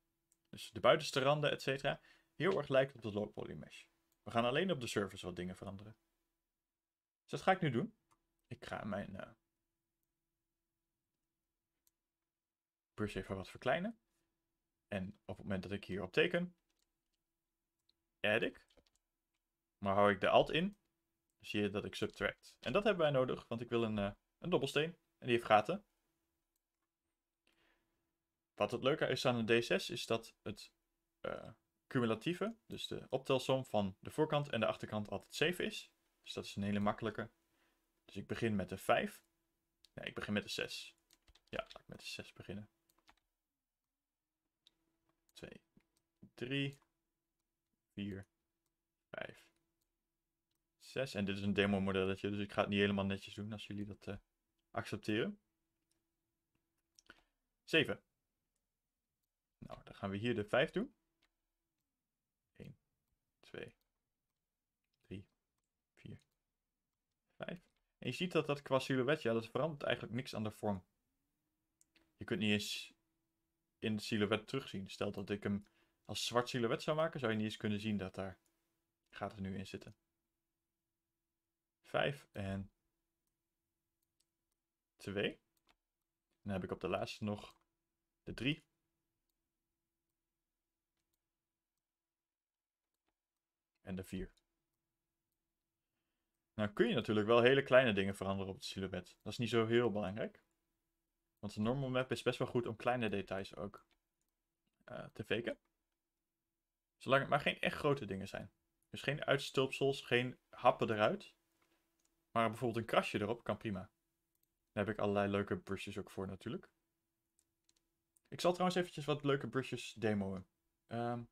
dus de buitenste randen, cetera, heel erg lijkt op de low poly mesh. We gaan alleen op de surface wat dingen veranderen. Dus dat ga ik nu doen. Ik ga mijn uh, brush even wat verkleinen. En op het moment dat ik hierop teken, add ik. Maar hou ik de alt in, dan zie je dat ik subtract. En dat hebben wij nodig, want ik wil een, uh, een dobbelsteen. En die heeft gaten. Wat het leuke is aan een D6 is dat het uh, cumulatieve, dus de optelsom van de voorkant en de achterkant altijd 7 is. Dus dat is een hele makkelijke. Dus ik begin met de 5. Nee, ik begin met de 6. Ja, laat ik met de 6 beginnen. 2, 3, 4, 5, 6. En dit is een demo modelletje, dus ik ga het niet helemaal netjes doen als jullie dat uh, accepteren. 7. Nou, dan gaan we hier de 5 doen. 1, 2, 3, 4, 5. En je ziet dat dat qua silhouet, ja, dat verandert eigenlijk niks aan de vorm. Je kunt niet eens in de silhouet terugzien. Stel dat ik hem als zwart silhouet zou maken, zou je niet eens kunnen zien dat daar gaat er nu in zitten. 5 en 2. Dan heb ik op de laatste nog de 3. En de 4. Nou kun je natuurlijk wel hele kleine dingen veranderen op het silhouet. Dat is niet zo heel belangrijk. Want de normal map is best wel goed om kleine details ook eh, te faken. Zolang het maar geen echt grote dingen zijn. Dus geen uitstulpsels, geen happen eruit. Maar bijvoorbeeld een krasje erop kan prima. Daar heb ik allerlei leuke brushes ook voor natuurlijk. Ik zal trouwens eventjes wat leuke brushes demoen. Um,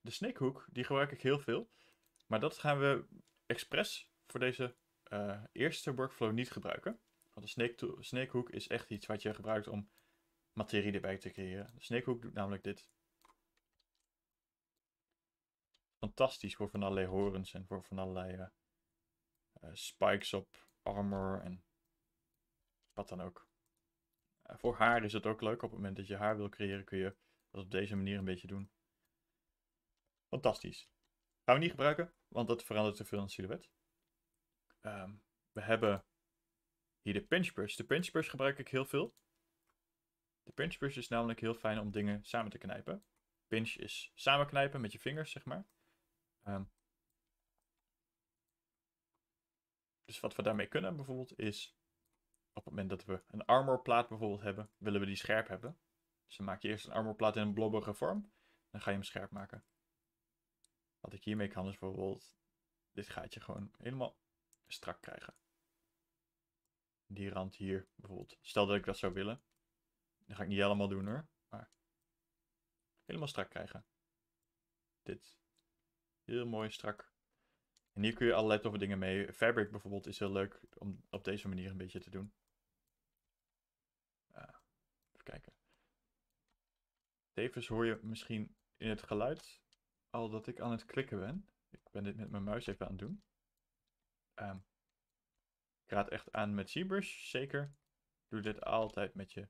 de snakehook, die gebruik ik heel veel. Maar dat gaan we expres voor deze eh, eerste workflow niet gebruiken. Want de snake is echt iets wat je gebruikt om materie erbij te creëren. De snakehoek doet namelijk dit fantastisch voor van allerlei horens en voor van allerlei eh, eh, spikes op armor en wat dan ook. Eh, voor haar is het ook leuk. Op het moment dat je haar wil creëren kun je dat op deze manier een beetje doen. Fantastisch. Gaan we niet gebruiken, want dat verandert te veel in de silhouet. Ehm, we hebben hier de pinch brush. De pinch brush gebruik ik heel veel. De pinch brush is namelijk heel fijn om dingen samen te knijpen. Pinch is samenknijpen met je vingers, zeg maar. Ehm, dus wat we daarmee kunnen bijvoorbeeld is, op het moment dat we een armorplaat bijvoorbeeld hebben, willen we die scherp hebben. Dus dan maak je eerst een armorplaat in een blobbige vorm, dan ga je hem scherp maken. Wat ik hiermee kan is bijvoorbeeld dit gaatje gewoon helemaal strak krijgen. Die rand hier bijvoorbeeld. Stel dat ik dat zou willen. Dat ga ik niet helemaal doen hoor. Maar helemaal strak krijgen. Dit. Heel mooi, strak. En hier kun je allerlei toffe dingen mee. Fabric bijvoorbeeld is heel leuk om op deze manier een beetje te doen. Ja, ah, even kijken. Tevens hoor je misschien in het geluid al dat ik aan het klikken ben. Ik ben dit met mijn muis even aan het doen. Ehm, ik raad echt aan met ZBrush, zeker. Doe dit altijd met je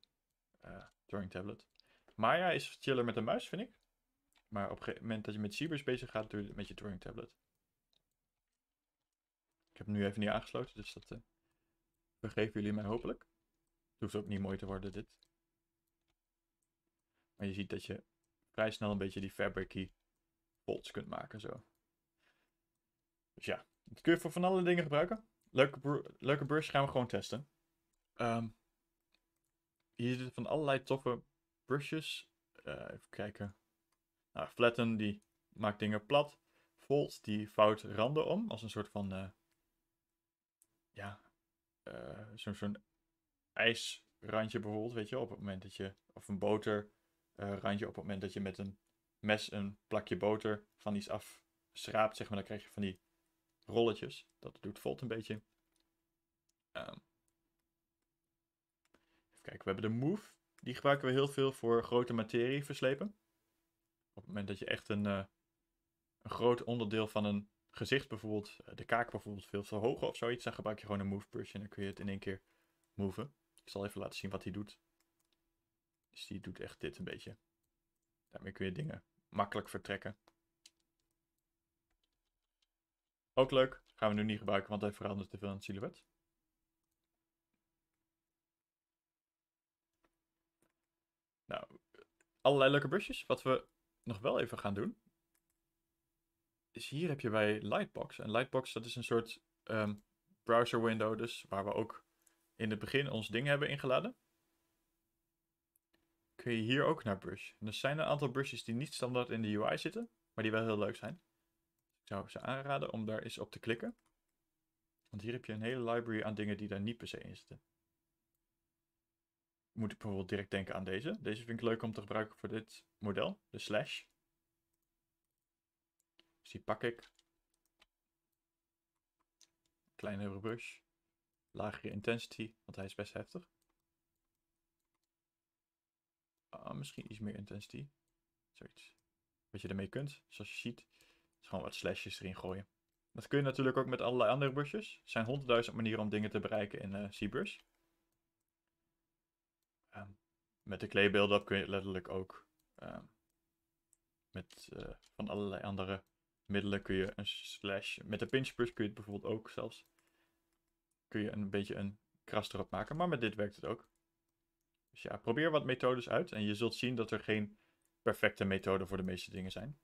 uh, drawing tablet. Maya is chiller met de muis, vind ik. Maar op het moment dat je met Cybers bezig gaat, doe je het met je Turing tablet. Ik heb hem nu even niet aangesloten, dus dat uh, vergeven jullie mij hopelijk. Het hoeft ook niet mooi te worden, dit. Maar je ziet dat je vrij snel een beetje die fabricy bolts kunt maken, zo. Dus ja, dat kun je voor van alle dingen gebruiken. Leuke, leuke brushes gaan we gewoon testen. Um, hier zitten van allerlei toffe brushes. Eh, even kijken. Nou, flatten die maakt dingen plat. Fold die vouwt randen om als een soort van, eh, ja, eh, zo'n ijsrandje bijvoorbeeld, weet je, op het moment dat je, of een boterrandje eh, op het moment dat je met een mes een plakje boter van iets afschraapt, zeg maar, dan krijg je van die rolletjes. Dat doet Volt een beetje. Um. even kijken, we hebben de move. Die gebruiken we heel veel voor grote materie verslepen op het moment dat je echt een, eh, een groot onderdeel van een gezicht bijvoorbeeld, eh, de kaak bijvoorbeeld veel te hoog of zoiets, dan gebruik je gewoon een move brush en dan kun je het in één keer moven. Ik zal even laten zien wat hij doet. Dus die doet echt dit een beetje. Daarmee kun je dingen makkelijk vertrekken. Ook leuk. Gaan we nu niet gebruiken, want hij verandert te veel aan het silhouet. Nou, allerlei leuke brushes. Wat we nog wel even gaan doen, is hier heb je bij Lightbox. En Lightbox, dat is een soort um, browser window, dus waar we ook in het begin ons ding hebben ingeladen. Kun je hier ook naar brush. En er zijn een aantal brushes die niet standaard in de UI zitten, maar die wel heel leuk zijn. Ik zou ze aanraden om daar eens op te klikken. Want hier heb je een hele library aan dingen die daar niet per se in zitten moet ik bijvoorbeeld direct denken aan deze. Deze vind ik leuk om te gebruiken voor dit model, de slash. Dus die pak ik. Kleinere brush. Lagere intensity, want hij is best heftig. Ah, misschien iets meer intensity. Zoiets. Wat je ermee kunt, zoals je ziet, is gewoon wat slashjes erin gooien. Dat kun je natuurlijk ook met allerlei andere brushes. Er zijn honderdduizend manieren om dingen te bereiken in uh, eh, ZBrush met de kleebeelden kun je letterlijk ook ehm, met eh, van allerlei andere middelen kun je een slash, met de pinch kun je het bijvoorbeeld ook zelfs, kun je een beetje een kras erop maken, maar met dit werkt het ook. Dus ja, probeer wat methodes uit en je zult zien dat er geen perfecte methode voor de meeste dingen zijn.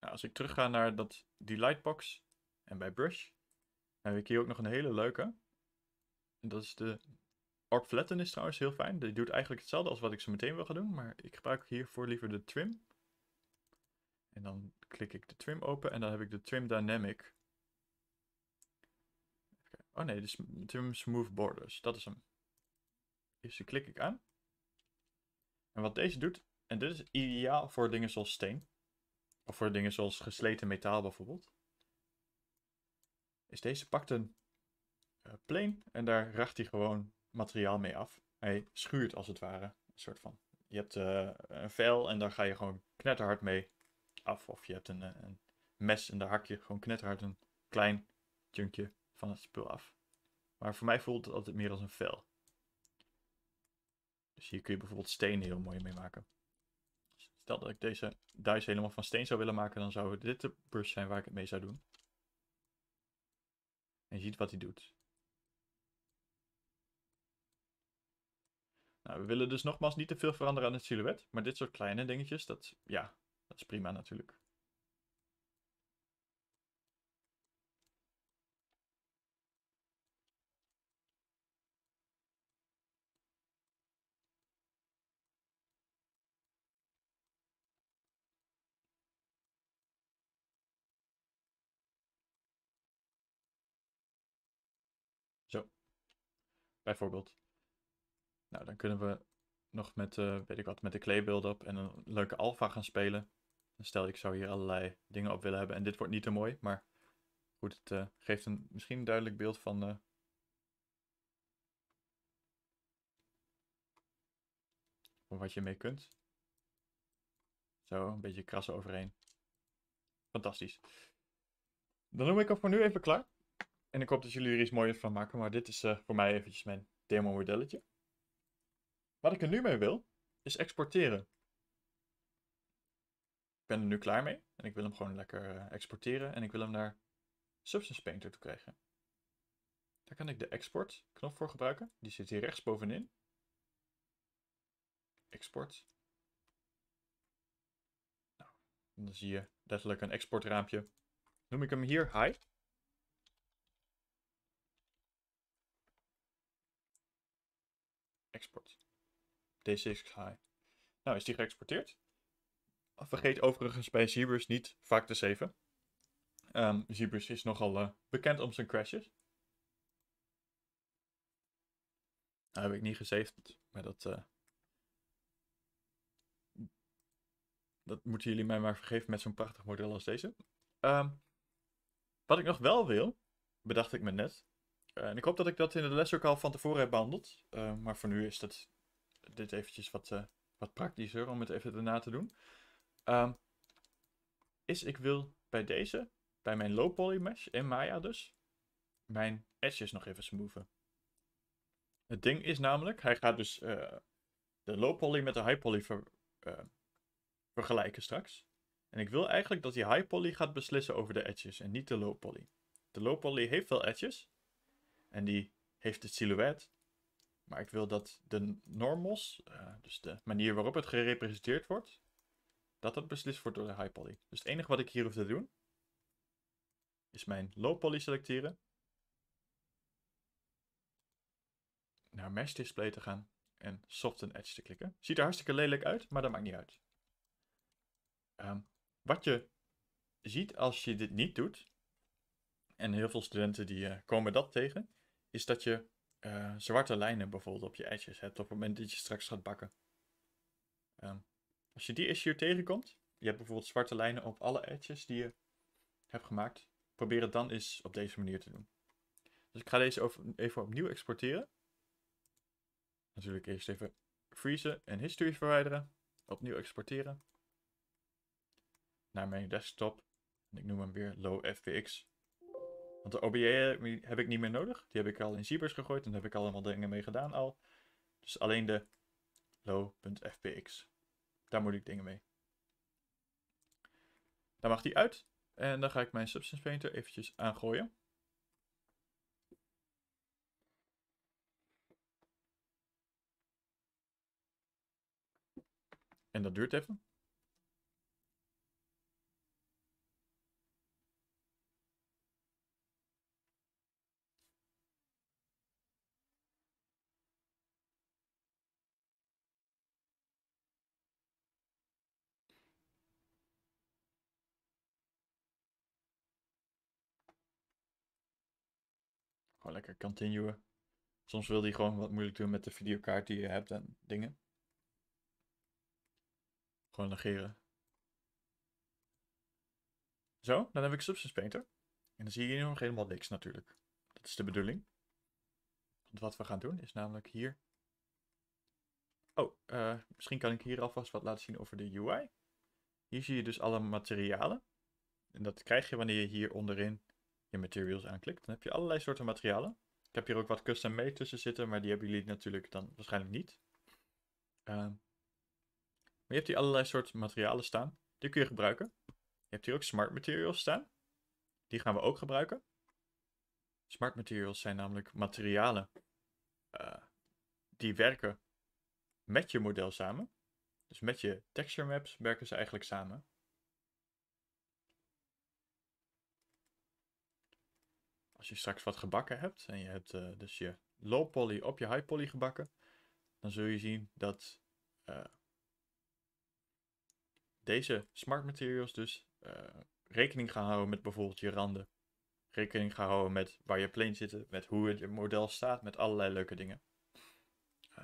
Nou, als ik terug ga naar dat, die lightbox en bij brush, dan heb ik hier ook nog een hele leuke. Dat is de Arc Flatten is trouwens heel fijn. Die doet eigenlijk hetzelfde als wat ik zo meteen wil gaan doen. Maar ik gebruik hiervoor liever de trim. En dan klik ik de trim open en dan heb ik de trim dynamic. Oh nee, de trim smooth borders. Dat is hem. Dus Eerst klik ik aan. En wat deze doet, en dit is ideaal voor dingen zoals steen. Of voor dingen zoals gesleten metaal bijvoorbeeld. Is deze pakt een eh, plane en daar racht hij gewoon materiaal mee af. Hij schuurt als het ware, een soort van. Je hebt eh, een vel en daar ga je gewoon knetterhard mee af. Of je hebt een, eh, een mes en daar hak je gewoon knetterhard een klein chunkje van het spul af. Maar voor mij voelt het altijd meer als een vel. Dus hier kun je bijvoorbeeld steen heel mooi mee maken. Stel dat ik deze duis helemaal van steen zou willen maken, dan zou dit de brush zijn waar ik het mee zou doen. En je ziet wat hij doet. Nou, we willen dus nogmaals niet te veel veranderen aan het silhouet, maar dit soort kleine dingetjes, dat, ja, dat is prima natuurlijk. Zo. Bijvoorbeeld. Nou, dan kunnen we nog met, eh, weet ik wat, met de clay build-up en een leuke alfa gaan spelen. stel ik zou hier allerlei dingen op willen hebben. En dit wordt niet te mooi, maar goed, het eh, geeft een, misschien een duidelijk beeld van... Uh... wat je mee kunt. Zo, een beetje krassen overheen. Fantastisch. Dan noem ik het voor nu even klaar. En ik hoop dat jullie er iets moois van maken. Maar dit is voor mij eventjes mijn demo modelletje. Wat ik er nu mee wil, is exporteren. Ik ben er nu klaar mee en ik wil hem gewoon lekker eh, exporteren en ik wil hem naar Substance Painter toe krijgen. Daar kan ik de export knop voor gebruiken. Die zit hier rechts Export. Nou, dan zie je letterlijk een exportraampje. Noem ik hem hier high. D6 Nou, is die geëxporteerd. Vergeet overigens bij Zebras niet vaak te saven. Um, is nogal eh, bekend om zijn crashes. Nou heb ik niet gezaved, maar dat... Eh, dat moeten jullie mij maar vergeven met zo'n prachtig model als deze. Ehm, wat ik nog wel wil, bedacht ik me net. en ik hoop dat ik dat in de les ook al van tevoren heb behandeld. Ehm, maar voor nu is dat dit eventjes wat, eh, wat praktischer om het even daarna te doen. Ehm, is ik wil bij deze, bij mijn low poly mesh in Maya dus, mijn edges nog even smoothen. Het ding is namelijk, hij gaat dus eh, de low poly met de high poly eh, vergelijken straks. En ik wil eigenlijk dat die high poly gaat beslissen over de edges en niet de low poly. De low poly heeft veel edges en die heeft het silhouet maar ik wil dat de normals, eh, dus de manier waarop het gerepresenteerd wordt, dat dat beslist wordt door de high poly. Dus het enige wat ik hier hoef te doen, is mijn low poly selecteren. Naar mesh display te gaan en soften edge te klikken. Ziet er hartstikke lelijk uit, maar dat maakt niet uit. Ehm, wat je ziet als je dit niet doet, en heel veel studenten die eh, komen dat tegen, is dat je eh, zwarte lijnen bijvoorbeeld op je edges hebt op het moment dat je straks gaat bakken. Ehm, als je die issue tegenkomt, je hebt bijvoorbeeld zwarte lijnen op alle edges die je hebt gemaakt, probeer het dan eens op deze manier te doen. Dus ik ga deze even opnieuw exporteren. Natuurlijk eerst even freezen en history verwijderen. Opnieuw exporteren. Naar mijn desktop. En ik noem hem weer low want de OBJ heb ik niet meer nodig. Die heb ik al in Zebers gegooid en daar heb ik allemaal dingen mee gedaan al. Dus alleen de low.fpx. Daar moet ik dingen mee. Dan mag die uit. En dan ga ik mijn Substance Painter eventjes aangooien. En dat duurt even. lekker continuen. Soms wil hij gewoon wat moeilijk doen met de videokaart die je hebt en dingen. Gewoon negeren. Zo, dan heb ik Substance Painter. En dan zie je hier nog helemaal niks natuurlijk. Dat is de bedoeling. Want wat we gaan doen is namelijk hier... Oh, eh, misschien kan ik hier alvast wat laten zien over de UI. Hier zie je dus alle materialen. En dat krijg je wanneer je hier onderin je materials aanklikt, dan heb je allerlei soorten materialen. Ik heb hier ook wat custom mee tussen zitten, maar die hebben jullie natuurlijk dan waarschijnlijk niet. Ehm, maar je hebt hier allerlei soorten materialen staan. Die kun je gebruiken. Je hebt hier ook smart materials staan. Die gaan we ook gebruiken. Smart materials zijn namelijk materialen eh, die werken met je model samen. Dus met je texture maps werken ze eigenlijk samen. als je straks wat gebakken hebt en je hebt eh, dus je low poly op je high poly gebakken, dan zul je zien dat eh, deze smart materials dus eh, rekening gaan houden met bijvoorbeeld je randen. Rekening gaan houden met waar je plane zitten, met hoe het model staat, met allerlei leuke dingen.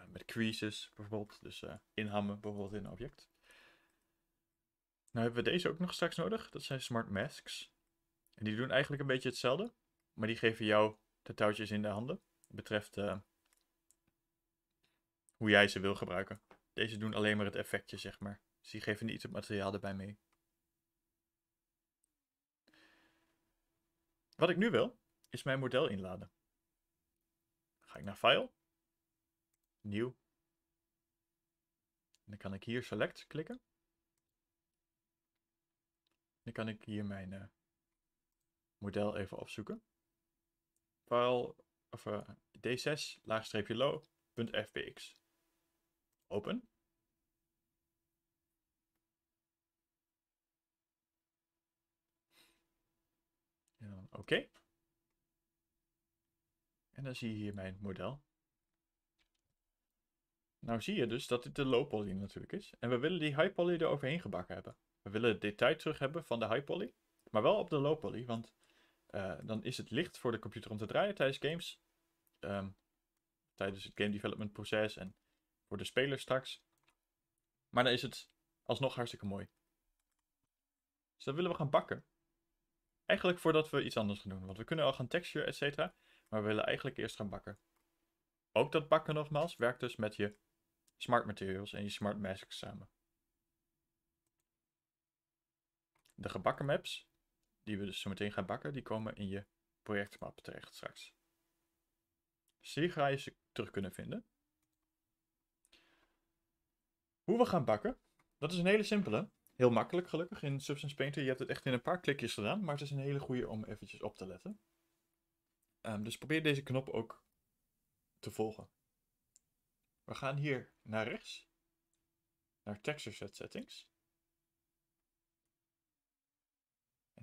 met creases bijvoorbeeld, dus inhammen bijvoorbeeld in een object. Nou hebben we deze ook nog straks nodig. Dat zijn smart masks. En die doen eigenlijk een beetje hetzelfde. Maar die geven jou de touwtjes in de handen. Betreft eh, hoe jij ze wil gebruiken. Deze doen alleen maar het effectje, zeg maar. Dus die geven niet het materiaal erbij mee. Wat ik nu wil, is mijn model inladen. Ga ik naar File, Nieuw. dan kan ik hier Select klikken. Dan kan ik hier mijn eh, model even opzoeken file of uh, eh, d6 laagstreepje low.fbx. Open. En dan oké. En dan zie je hier mijn model. Nou zie je dus dat dit de low poly natuurlijk is. En we willen die high poly er overheen gebakken hebben. We willen het detail terug hebben van de high poly. Maar wel op de low poly, want eh, dan is het licht voor de computer om te draaien tijdens games. Ehm, tijdens het game development proces en voor de speler straks. Maar dan is het alsnog hartstikke mooi. Dus dat willen we gaan bakken. Eigenlijk voordat we iets anders gaan doen. Want we kunnen al gaan texture, et cetera. Maar we willen eigenlijk eerst gaan bakken. Ook dat bakken nogmaals werkt dus met je smart materials en je smart masks samen. De gebakken maps die we dus zo meteen gaan bakken, die komen in je projectmap terecht straks. Dus ga je ze terug kunnen vinden. Hoe we gaan bakken, dat is een hele simpele. Heel makkelijk gelukkig in Substance Painter. Je hebt het echt in een paar klikjes gedaan, maar het is een hele goede om eventjes op te letten. Ehm, dus probeer deze knop ook te volgen. We gaan hier naar rechts, naar Texture Set Settings.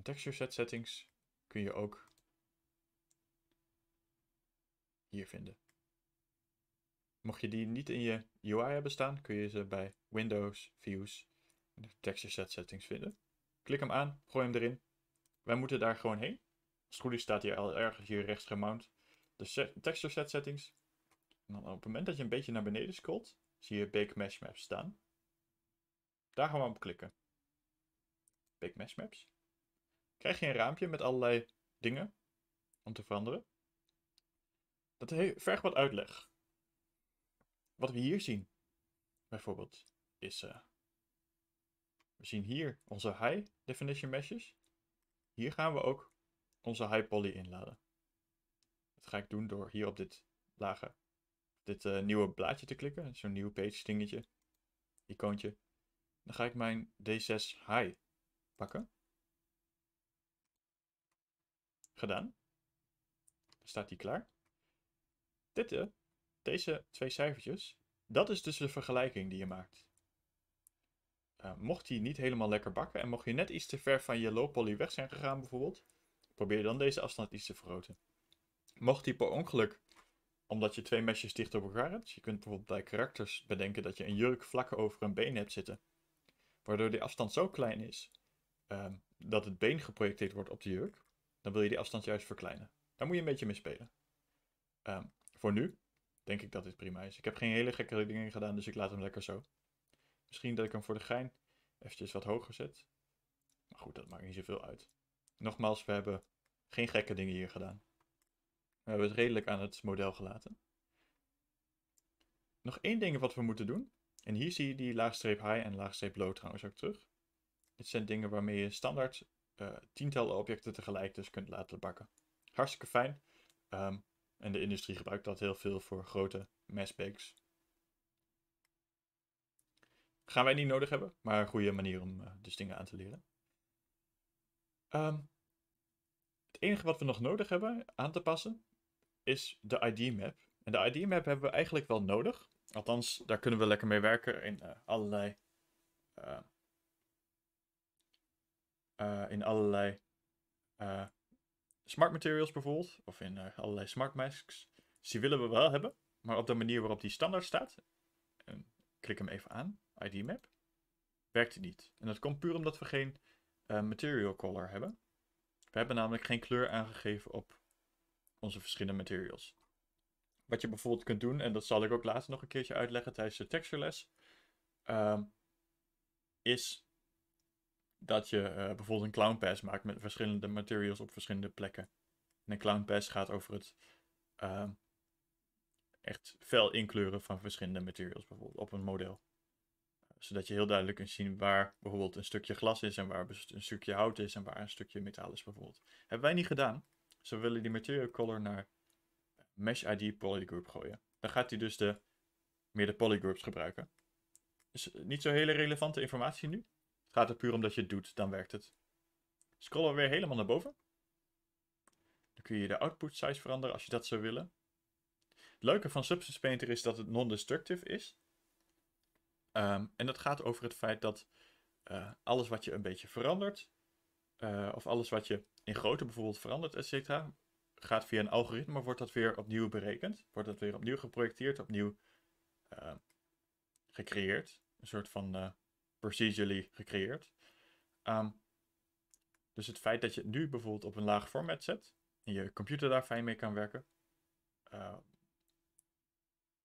texture set settings kun je ook hier vinden. Mocht je die niet in je UI hebben staan, kun je ze bij Windows, Views en Texture Set Settings vinden. Klik hem aan, gooi hem erin. Wij moeten daar gewoon heen. Als het goed is staat hij al ergens hier rechts gemount. De Texture Set Settings. op het moment dat je een beetje naar beneden scrolt, zie je Bake Mesh Maps staan. Daar gaan we op klikken. Bake Mesh Maps krijg je een raampje met allerlei dingen om te veranderen. Dat vergt wat uitleg. Wat we hier zien, bijvoorbeeld, is... Eh, we zien hier onze high definition meshes. Hier gaan we ook onze high poly inladen. Dat ga ik doen door hier op dit lage, dit eh, nieuwe blaadje te klikken. Zo'n nieuw page dingetje, icoontje. Dan ga ik mijn D6 high pakken gedaan. Dan staat die klaar. Dit, eh, deze twee cijfertjes, dat is dus de vergelijking die je maakt. Eh, mocht die niet helemaal lekker bakken en mocht je net iets te ver van je looppolly weg zijn gegaan bijvoorbeeld, probeer dan deze afstand iets te vergroten. Mocht die per ongeluk, omdat je twee mesjes dicht op elkaar hebt, je kunt bijvoorbeeld bij karakters bedenken dat je een jurk vlak over een been hebt zitten, waardoor die afstand zo klein is eh, dat het been geprojecteerd wordt op de jurk, dan wil je die afstand juist verkleinen. Daar moet je een beetje mee spelen. Ehm, voor nu denk ik dat dit prima is. Ik heb geen hele gekke dingen gedaan, dus ik laat hem lekker zo. Misschien dat ik hem voor de gein eventjes wat hoger zet. Maar goed, dat maakt niet zoveel uit. Nogmaals, we hebben geen gekke dingen hier gedaan. We hebben het redelijk aan het model gelaten. Nog één ding wat we moeten doen. En hier zie je die laagstreep high en laagstreep low trouwens ook terug. Dit zijn dingen waarmee je standaard uh, tientallen objecten tegelijk dus kunt laten bakken. Hartstikke fijn. Ehm, en de industrie gebruikt dat heel veel voor grote messbakes. Gaan wij niet nodig hebben, maar een goede manier om eh, dus dingen aan te leren. Ehm, het enige wat we nog nodig hebben aan te passen is de ID-map. En de ID-map hebben we eigenlijk wel nodig. Althans, daar kunnen we lekker mee werken in eh, allerlei eh, in allerlei eh, smart materials bijvoorbeeld, of in eh, allerlei smart masks. Dus die willen we wel hebben, maar op de manier waarop die standaard staat, en klik hem even aan, ID map, werkt die niet. En dat komt puur omdat we geen material color hebben. We hebben namelijk geen kleur aangegeven op onze verschillende materials. Wat je bijvoorbeeld kunt doen, en dat zal ik ook later nog een keertje uitleggen tijdens de texture um, ehm, is dat je eh, bijvoorbeeld een clown pass maakt met verschillende materials op verschillende plekken. En een clown pass gaat over het ehm, echt fel inkleuren van verschillende materials bijvoorbeeld op een model. Zodat je heel duidelijk kunt zien waar bijvoorbeeld een stukje glas is en waar een stukje hout is en waar een stukje metaal is bijvoorbeeld. Hebben wij niet gedaan. Ze dus willen die material color naar mesh ID polygroup gooien. Dan gaat hij dus de, meer de polygroups gebruiken. Is niet zo hele relevante informatie nu. Gaat het puur omdat je het doet, dan werkt het. Scrollen we weer helemaal naar boven. Dan kun je de output size veranderen als je dat zou willen. Het leuke van Substance Painter is dat het non-destructive is. Ehm, en dat gaat over het feit dat eh, alles wat je een beetje verandert, eh, of alles wat je in grootte bijvoorbeeld verandert, et cetera, gaat via een algoritme, wordt dat weer opnieuw berekend. Wordt dat weer opnieuw geprojecteerd, opnieuw ehm, gecreëerd. Een soort van eh, procedurally gecreëerd. Ehm, dus het feit dat je het nu bijvoorbeeld op een laag format zet en je computer daar fijn mee kan werken, eh,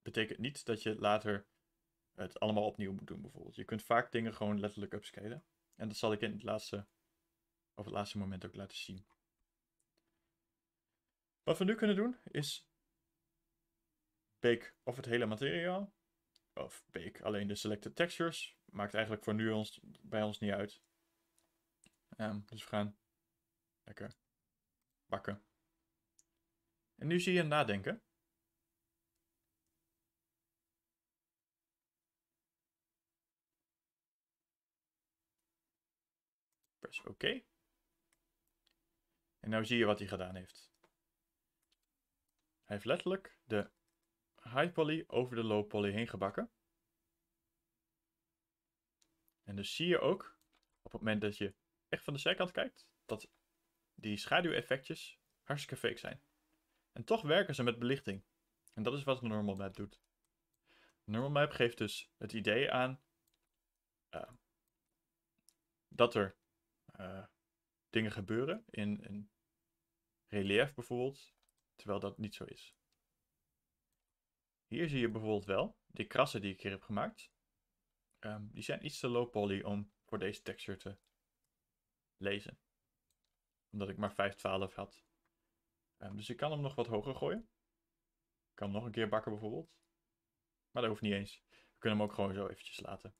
betekent niet dat je later het allemaal opnieuw moet doen bijvoorbeeld. Je kunt vaak dingen gewoon letterlijk upscalen. En dat zal ik in het laatste, op het laatste moment ook laten zien. Wat we nu kunnen doen is bake of het hele materiaal, of bake alleen de selected textures, maakt eigenlijk voor nu ons, bij ons niet uit. Ehm, dus we gaan lekker bakken. En nu zie je nadenken. Press OK. En nu zie je wat hij gedaan heeft. Hij heeft letterlijk de high poly over de low poly heen gebakken. En dus zie je ook, op het moment dat je echt van de zijkant kijkt, dat die schaduweffectjes hartstikke fake zijn. En toch werken ze met belichting. En dat is wat een normal map doet. normal map geeft dus het idee aan eh, dat er eh, dingen gebeuren in een relief bijvoorbeeld, terwijl dat niet zo is. Hier zie je bijvoorbeeld wel die krassen die ik hier heb gemaakt. Ehm, die zijn iets te low poly om voor deze texture te lezen. Omdat ik maar 512 had. Ehm, dus ik kan hem nog wat hoger gooien. Ik kan hem nog een keer bakken bijvoorbeeld. Maar dat hoeft niet eens. We kunnen hem ook gewoon zo eventjes laten.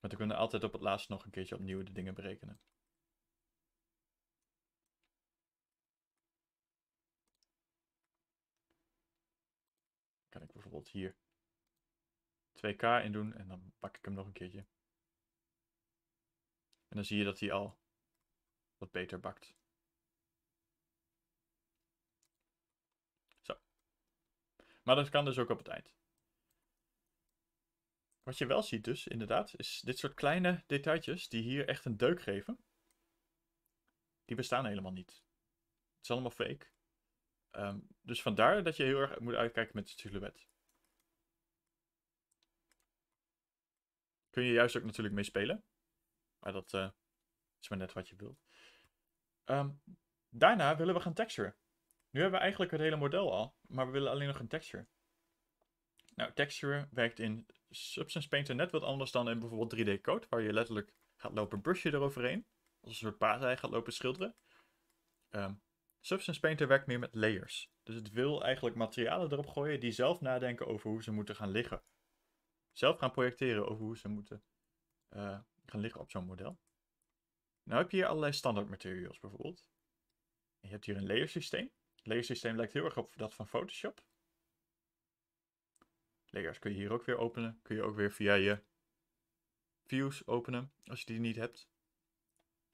Want we kunnen altijd op het laatst nog een keertje opnieuw de dingen berekenen. Kan ik bijvoorbeeld hier 2k in doen en dan pak ik hem nog een keertje. En dan zie je dat hij al wat beter bakt. Zo. Maar dat kan dus ook op het eind. Wat je wel ziet dus, inderdaad, is dit soort kleine detailtjes die hier echt een deuk geven. Die bestaan helemaal niet. Het is allemaal fake. Ehm, dus vandaar dat je heel erg moet uitkijken met het silhouet. kun je juist ook natuurlijk mee spelen. Maar dat eh, is maar net wat je wilt. Ehm, daarna willen we gaan texturen. Nu hebben we eigenlijk het hele model al, maar we willen alleen nog een texture. Nou, texture werkt in Substance Painter net wat anders dan in bijvoorbeeld 3D Code, waar je letterlijk gaat lopen brushen eroverheen, als een soort paardij gaat lopen schilderen. Ehm, substance Painter werkt meer met layers. Dus het wil eigenlijk materialen erop gooien die zelf nadenken over hoe ze moeten gaan liggen zelf gaan projecteren over hoe ze moeten eh, gaan liggen op zo'n model. Nou heb je hier allerlei standaard materials bijvoorbeeld. En je hebt hier een layersysteem. Het layersysteem lijkt heel erg op dat van Photoshop. Layers kun je hier ook weer openen. Kun je ook weer via je views openen als je die niet hebt.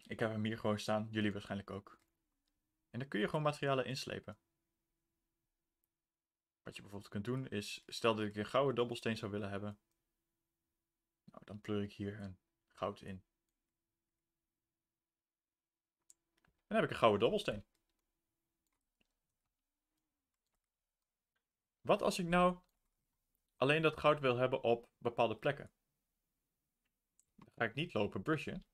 Ik heb hem hier gewoon staan, jullie waarschijnlijk ook. En dan kun je gewoon materialen inslepen. Wat je bijvoorbeeld kunt doen is, stel dat ik een gouden dobbelsteen zou willen hebben. Nou, dan pleur ik hier een goud in. En dan heb ik een gouden dobbelsteen. Wat als ik nou alleen dat goud wil hebben op bepaalde plekken? Dan ga ik niet lopen brushen.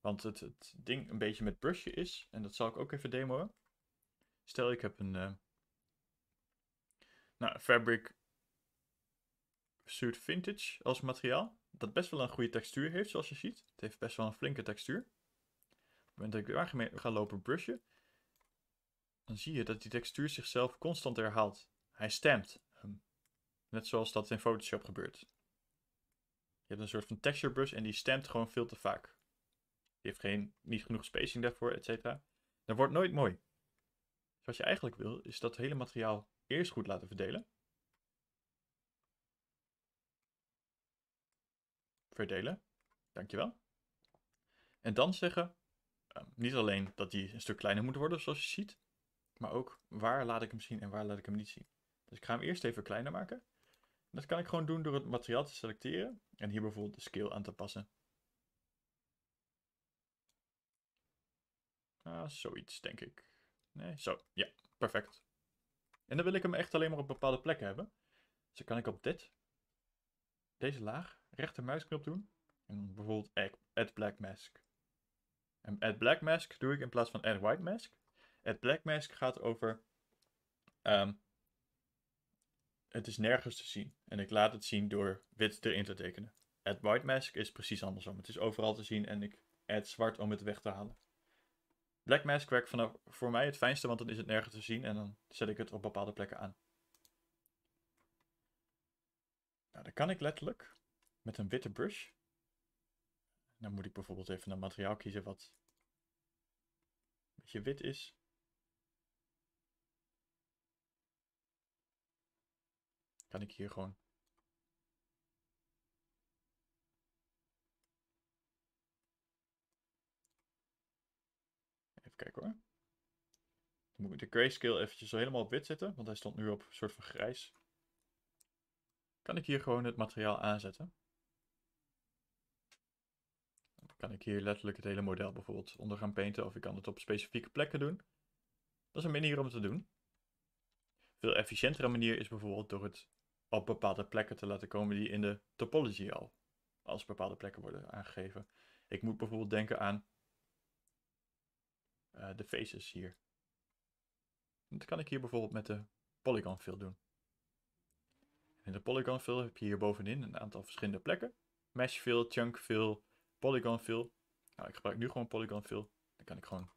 Want het, het ding een beetje met brushen is, en dat zal ik ook even demoen. Stel ik heb een uh, nou, fabric Pursuit Vintage als materiaal. Dat best wel een goede textuur heeft, zoals je ziet. Het heeft best wel een flinke textuur. Op het moment dat ik mee ga lopen brushen, dan zie je dat die textuur zichzelf constant herhaalt. Hij stemt. Ehm, net zoals dat in Photoshop gebeurt. Je hebt een soort van texture brush en die stemt gewoon veel te vaak. Je heeft geen, niet genoeg spacing daarvoor, et cetera. Dat wordt nooit mooi. Dus wat je eigenlijk wil, is dat hele materiaal eerst goed laten verdelen. verdelen. Dankjewel. En dan zeggen, ehm, niet alleen dat die een stuk kleiner moet worden zoals je ziet, maar ook waar laat ik hem zien en waar laat ik hem niet zien. Dus ik ga hem eerst even kleiner maken. Dat kan ik gewoon doen door het materiaal te selecteren en hier bijvoorbeeld de scale aan te passen. Ah, zoiets denk ik. Nee, zo. Ja, perfect. En dan wil ik hem echt alleen maar op bepaalde plekken hebben. Dus dan kan ik op dit, deze laag, Rechter muisknop doen. En dan bijvoorbeeld add black mask. En add black mask doe ik in plaats van add white mask. Add black mask gaat over... Ehm, het is nergens te zien. En ik laat het zien door wit erin te tekenen. Add white mask is precies andersom. Het is overal te zien en ik add zwart om het weg te halen. Black mask werkt voor mij het fijnste, want dan is het nergens te zien en dan zet ik het op bepaalde plekken aan. Nou, dan kan ik letterlijk met een witte brush. Dan moet ik bijvoorbeeld even een materiaal kiezen wat een beetje wit is. Kan ik hier gewoon Even kijken hoor. Dan moet ik de grayscale eventjes helemaal op wit zetten, want hij stond nu op een soort van grijs. Kan ik hier gewoon het materiaal aanzetten kan ik hier letterlijk het hele model bijvoorbeeld onder gaan painten of ik kan het op specifieke plekken doen. Dat is een manier om het te doen. Een veel efficiëntere manier is bijvoorbeeld door het op bepaalde plekken te laten komen die in de topology al als bepaalde plekken worden aangegeven. Ik moet bijvoorbeeld denken aan eh, de faces hier. Dat kan ik hier bijvoorbeeld met de polygon fill doen. In de polygon fill heb je hier bovenin een aantal verschillende plekken. Mesh fill, chunk fill, Polygon fill. Nou, ik gebruik nu gewoon Polygon fill. Dan kan ik gewoon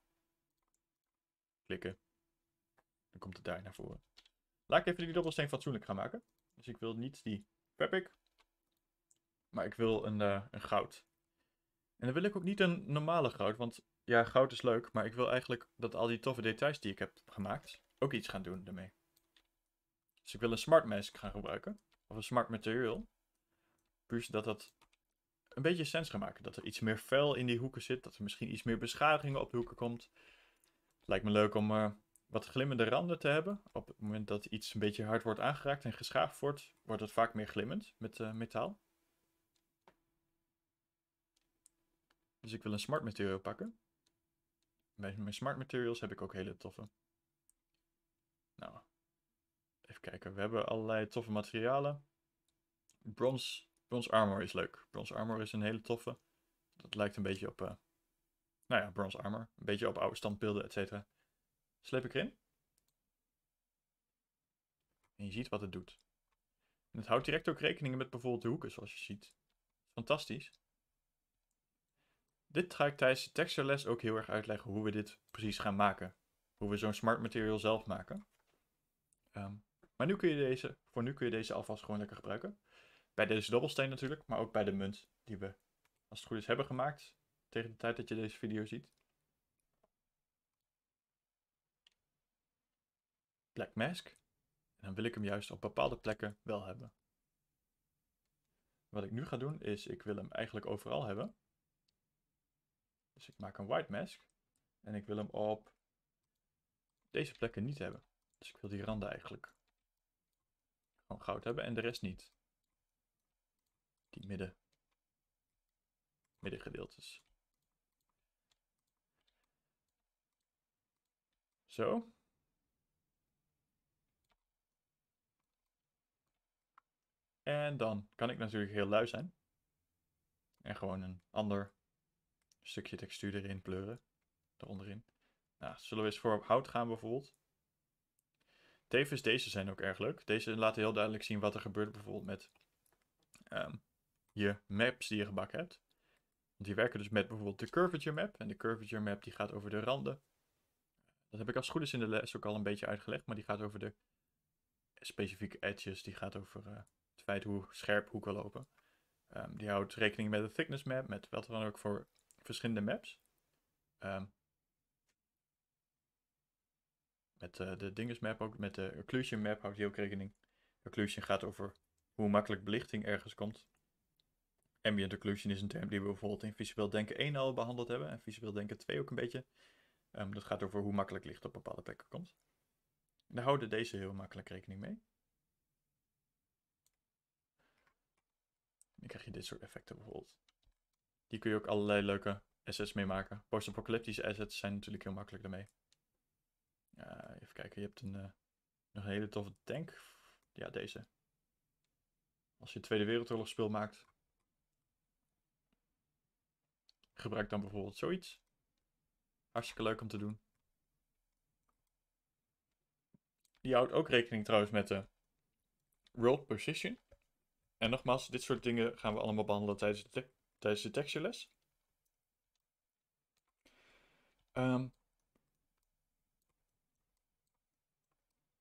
klikken. Dan komt het daar naar voren. Laat ik even die dobbelsteen fatsoenlijk gaan maken. Dus ik wil niet die fabric. Maar ik wil een, eh, een goud. En dan wil ik ook niet een normale goud. Want ja, goud is leuk. Maar ik wil eigenlijk dat al die toffe details die ik heb gemaakt. ook iets gaan doen daarmee. Dus ik wil een smart mask gaan gebruiken. Of een smart material. Puur zodat dat een beetje sens gaan maken. Dat er iets meer vuil in die hoeken zit. Dat er misschien iets meer beschadigingen op de hoeken komt. Lijkt me leuk om eh, wat glimmende randen te hebben. Op het moment dat iets een beetje hard wordt aangeraakt en geschaafd wordt, wordt het vaak meer glimmend met eh, metaal. Dus ik wil een smart material pakken. Bij mijn smart materials heb ik ook hele toffe. Nou, even kijken. We hebben allerlei toffe materialen. Brons Bronze Armor is leuk. Bronze Armor is een hele toffe. Dat lijkt een beetje op, eh, nou ja, Bronze Armor. Een beetje op oude standbeelden, et cetera. Sleep ik erin. En je ziet wat het doet. En het houdt direct ook rekening met bijvoorbeeld de hoeken, zoals je ziet. Fantastisch. Dit ga ik tijdens de textureles ook heel erg uitleggen hoe we dit precies gaan maken. Hoe we zo'n smart material zelf maken. Ehm, maar nu kun je deze, voor nu kun je deze alvast gewoon lekker gebruiken bij deze dobbelsteen natuurlijk, maar ook bij de munt die we, als het goed is, hebben gemaakt. Tegen de tijd dat je deze video ziet. Black Mask. En dan wil ik hem juist op bepaalde plekken wel hebben. Wat ik nu ga doen is, ik wil hem eigenlijk overal hebben. Dus ik maak een white mask. En ik wil hem op deze plekken niet hebben. Dus ik wil die randen eigenlijk gewoon goud hebben en de rest niet die midden, middengedeeltes. Zo. En dan kan ik natuurlijk heel lui zijn. En gewoon een ander stukje textuur erin kleuren. Daaronderin. Nou, zullen we eens voor op hout gaan bijvoorbeeld. Tevens deze zijn ook erg leuk. Deze laten heel duidelijk zien wat er gebeurt bijvoorbeeld met ehm, je maps die je gebakken hebt. Want die werken dus met bijvoorbeeld de curvature map. En de curvature map die gaat over de randen. Dat heb ik als het goed is in de les ook al een beetje uitgelegd. Maar die gaat over de specifieke edges. Die gaat over uh, het feit hoe scherp hoeken lopen. Ehm, die houdt rekening met de thickness map. Met wat dan ook voor verschillende maps. Ehm, met eh, de dinges map ook. Met de occlusion map houdt die ook rekening. Occlusion gaat over hoe makkelijk belichting ergens komt. Ambient occlusion is een term die we bijvoorbeeld in visueel denken 1 al behandeld hebben en visueel denken 2 ook een beetje. Ehm, dat gaat over hoe makkelijk licht op bepaalde plekken komt. daar houden deze heel makkelijk rekening mee. Dan krijg je dit soort effecten bijvoorbeeld. Die kun je ook allerlei leuke assets mee maken. Post-apocalyptische assets zijn natuurlijk heel makkelijk daarmee. even kijken, je hebt een, eh, nog een hele toffe tank. Ja, deze. Als je Tweede Wereldoorlog speel maakt, gebruik dan bijvoorbeeld zoiets. Hartstikke leuk om te doen. Die houdt ook rekening trouwens met de world position. En nogmaals, dit soort dingen gaan we allemaal behandelen tijdens de, tijdens de ehm.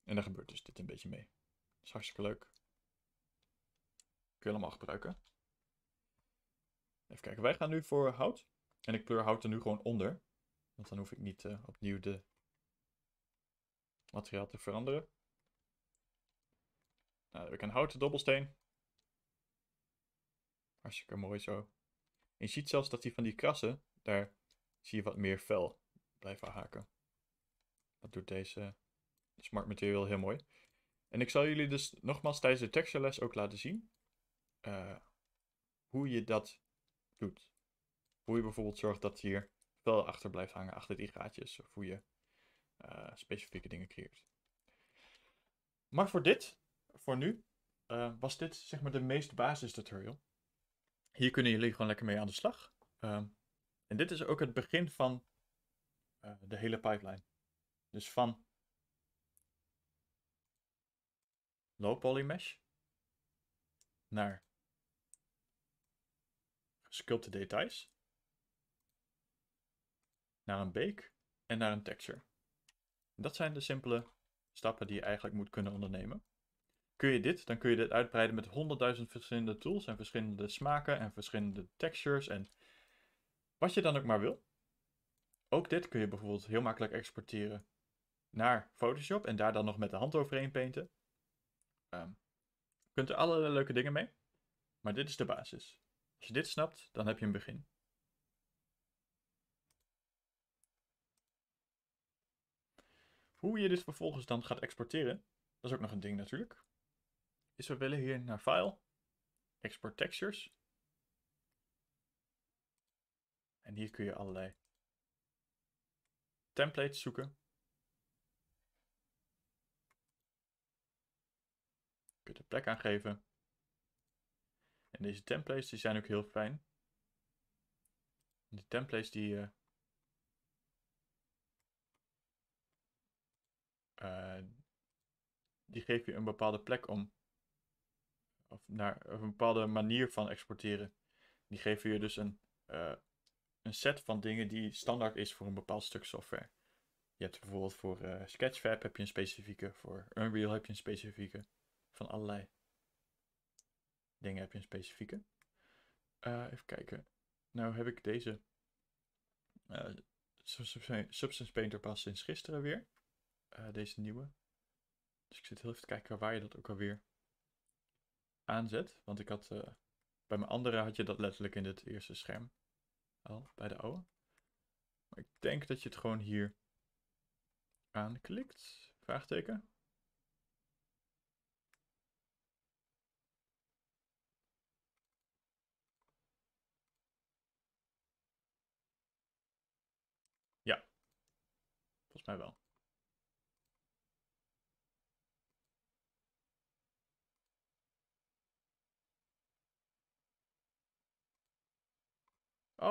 en daar gebeurt dus dit een beetje mee. Dat is hartstikke leuk. Kun je allemaal gebruiken. Even kijken, wij gaan nu voor hout. En ik kleur hout er nu gewoon onder. Want dan hoef ik niet eh, opnieuw de materiaal te veranderen. Nou, dan heb ik een houten dobbelsteen. Hartstikke mooi zo. En je ziet zelfs dat die van die krassen, daar zie je wat meer fel blijven haken. Dat doet deze smart material heel mooi. En ik zal jullie dus nogmaals tijdens de les ook laten zien eh, hoe je dat doet. Hoe je bijvoorbeeld zorgt dat hier wel achter blijft hangen, achter die gaatjes. Of hoe je eh, specifieke dingen creëert. Maar voor dit, voor nu, eh, was dit zeg maar de meest basis tutorial. Hier kunnen jullie gewoon lekker mee aan de slag. Ehm, en dit is ook het begin van eh, de hele pipeline. Dus van low poly mesh naar sculpt de details. Naar een bake en naar een texture. Dat zijn de simpele stappen die je eigenlijk moet kunnen ondernemen. Kun je dit, dan kun je dit uitbreiden met honderdduizend verschillende tools en verschillende smaken en verschillende textures en wat je dan ook maar wil. Ook dit kun je bijvoorbeeld heel makkelijk exporteren naar Photoshop en daar dan nog met de hand overheen painten. je ehm, kunt er allerlei leuke dingen mee, maar dit is de basis. Als je dit snapt, dan heb je een begin. Hoe je dit vervolgens dan gaat exporteren, dat is ook nog een ding natuurlijk. Is we willen hier naar File, Export Textures. En hier kun je allerlei templates zoeken. Je kunt de plek aangeven deze templates die zijn ook heel fijn. Die templates die... Eh, eh, die geef je een bepaalde plek om. Of naar of een bepaalde manier van exporteren. Die geven je dus een, eh, een set van dingen die standaard is voor een bepaald stuk software. Je hebt bijvoorbeeld voor Sketchfab heb je een specifieke, voor Unreal heb je een specifieke, van allerlei dingen heb je een specifieke. Eh, even kijken. Nou heb ik deze eh, Substance Painter pas sinds gisteren weer. Eh, deze nieuwe. Dus ik zit heel even te kijken waar je dat ook alweer aanzet. Want ik had, bij mijn andere had je dat letterlijk in het eerste scherm al, bij de oude. Maar ik denk dat je het gewoon hier aanklikt. Vraagteken. Volgens wel.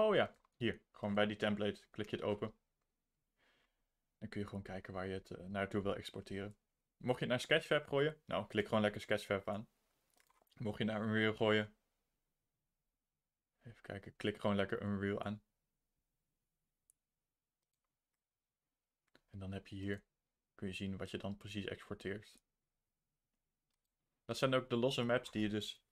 Oh ja, hier. Gewoon bij die template klik je het open. Dan kun je gewoon kijken waar je het eh, naartoe wil exporteren. Mocht je het naar Sketchfab gooien, nou klik gewoon lekker Sketchfab aan. Mocht je naar Unreal gooien, even kijken, klik gewoon lekker Unreal aan. En dan heb je hier, kun je zien wat je dan precies exporteert. Dat zijn ook de losse maps die je dus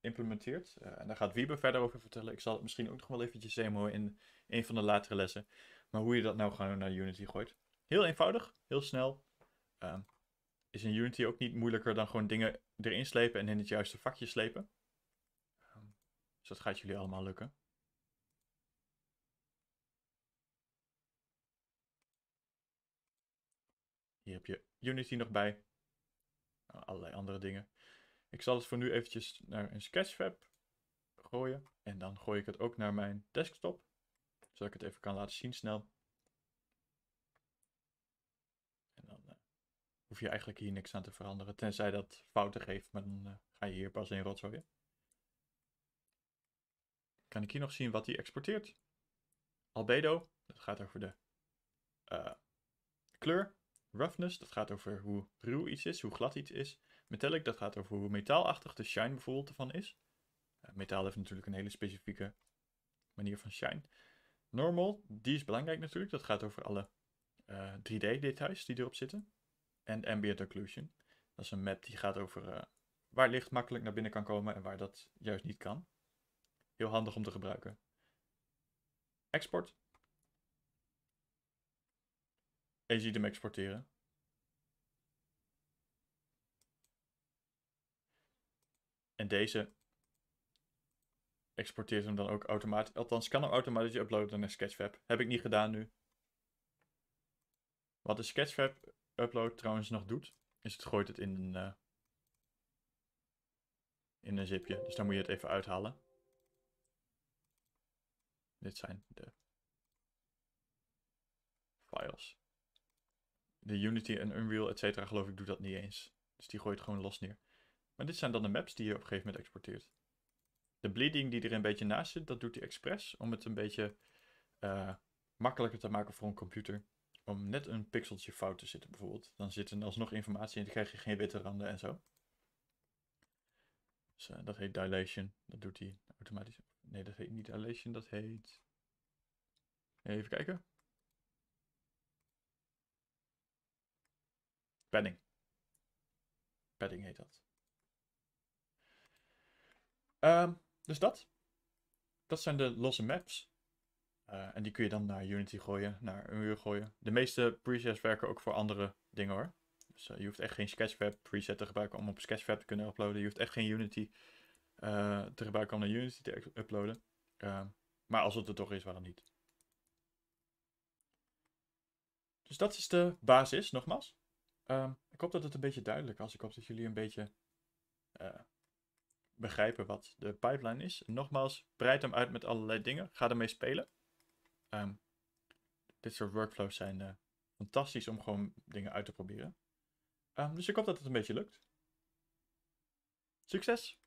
implementeert. Eh, en daar gaat Wiebe verder over vertellen. Ik zal het misschien ook nog wel eventjes demoen in een van de latere lessen. Maar hoe je dat nou gewoon naar Unity gooit. Heel eenvoudig, heel snel. Ehm, is in Unity ook niet moeilijker dan gewoon dingen erin slepen en in het juiste vakje slepen. Ehm, dus dat gaat jullie allemaal lukken. Hier heb je Unity nog bij. Nou, allerlei andere dingen. Ik zal het voor nu eventjes naar een sketchfab gooien. En dan gooi ik het ook naar mijn desktop. Zodat ik het even kan laten zien snel. En dan eh, hoef je eigenlijk hier niks aan te veranderen. Tenzij dat fouten geeft, maar dan eh, ga je hier pas in rotzooien. Kan ik hier nog zien wat hij exporteert? Albedo, dat gaat over de eh, kleur. Roughness, dat gaat over hoe ruw iets is, hoe glad iets is. Metallic, dat gaat over hoe metaalachtig de shine bijvoorbeeld ervan is. Eh, metaal heeft natuurlijk een hele specifieke manier van shine. Normal, die is belangrijk natuurlijk. Dat gaat over alle 3D-details eh, die erop zitten. En Ambient Occlusion. Dat is een map die gaat over eh, waar licht makkelijk naar binnen kan komen en waar dat juist niet kan. Heel handig om te gebruiken. Export, en je exporteren. En deze exporteert hem dan ook automatisch. Althans, kan hem automatisch uploaden naar Sketchfab. Heb ik niet gedaan nu. Wat de Sketchfab upload trouwens nog doet, is het gooit het in een, eh, in een zipje. Dus dan moet je het even uithalen. Dit zijn de files de Unity en Unreal, et cetera, geloof ik, doet dat niet eens. Dus die gooit gewoon los neer. Maar dit zijn dan de maps die je op een gegeven moment exporteert. De bleeding die er een beetje naast zit, dat doet hij expres om het een beetje eh, makkelijker te maken voor een computer. Om net een pixeltje fout te zitten bijvoorbeeld. Dan zit er alsnog informatie in, dan krijg je geen witte randen en zo. Dus eh, dat heet dilation. Dat doet hij automatisch. Nee, dat heet niet dilation, dat heet... Even kijken. padding. Padding heet dat. Ehm, dus dat. Dat zijn de losse maps. Eh, en die kun je dan naar Unity gooien, naar Unreal gooien. De meeste presets werken ook voor andere dingen hoor. Dus eh, je hoeft echt geen Sketchfab preset te gebruiken om op Sketchfab te kunnen uploaden. Je hoeft echt geen Unity eh, te gebruiken om naar Unity te uploaden. Ehm, maar als het er toch is, waarom niet? Dus dat is de basis, nogmaals. Ehm, ik hoop dat het een beetje duidelijk was. Ik hoop dat jullie een beetje eh, begrijpen wat de pipeline is. Nogmaals, breid hem uit met allerlei dingen. Ga ermee spelen. Ehm, dit soort workflows zijn eh, fantastisch om gewoon dingen uit te proberen. Ehm, dus ik hoop dat het een beetje lukt. Succes!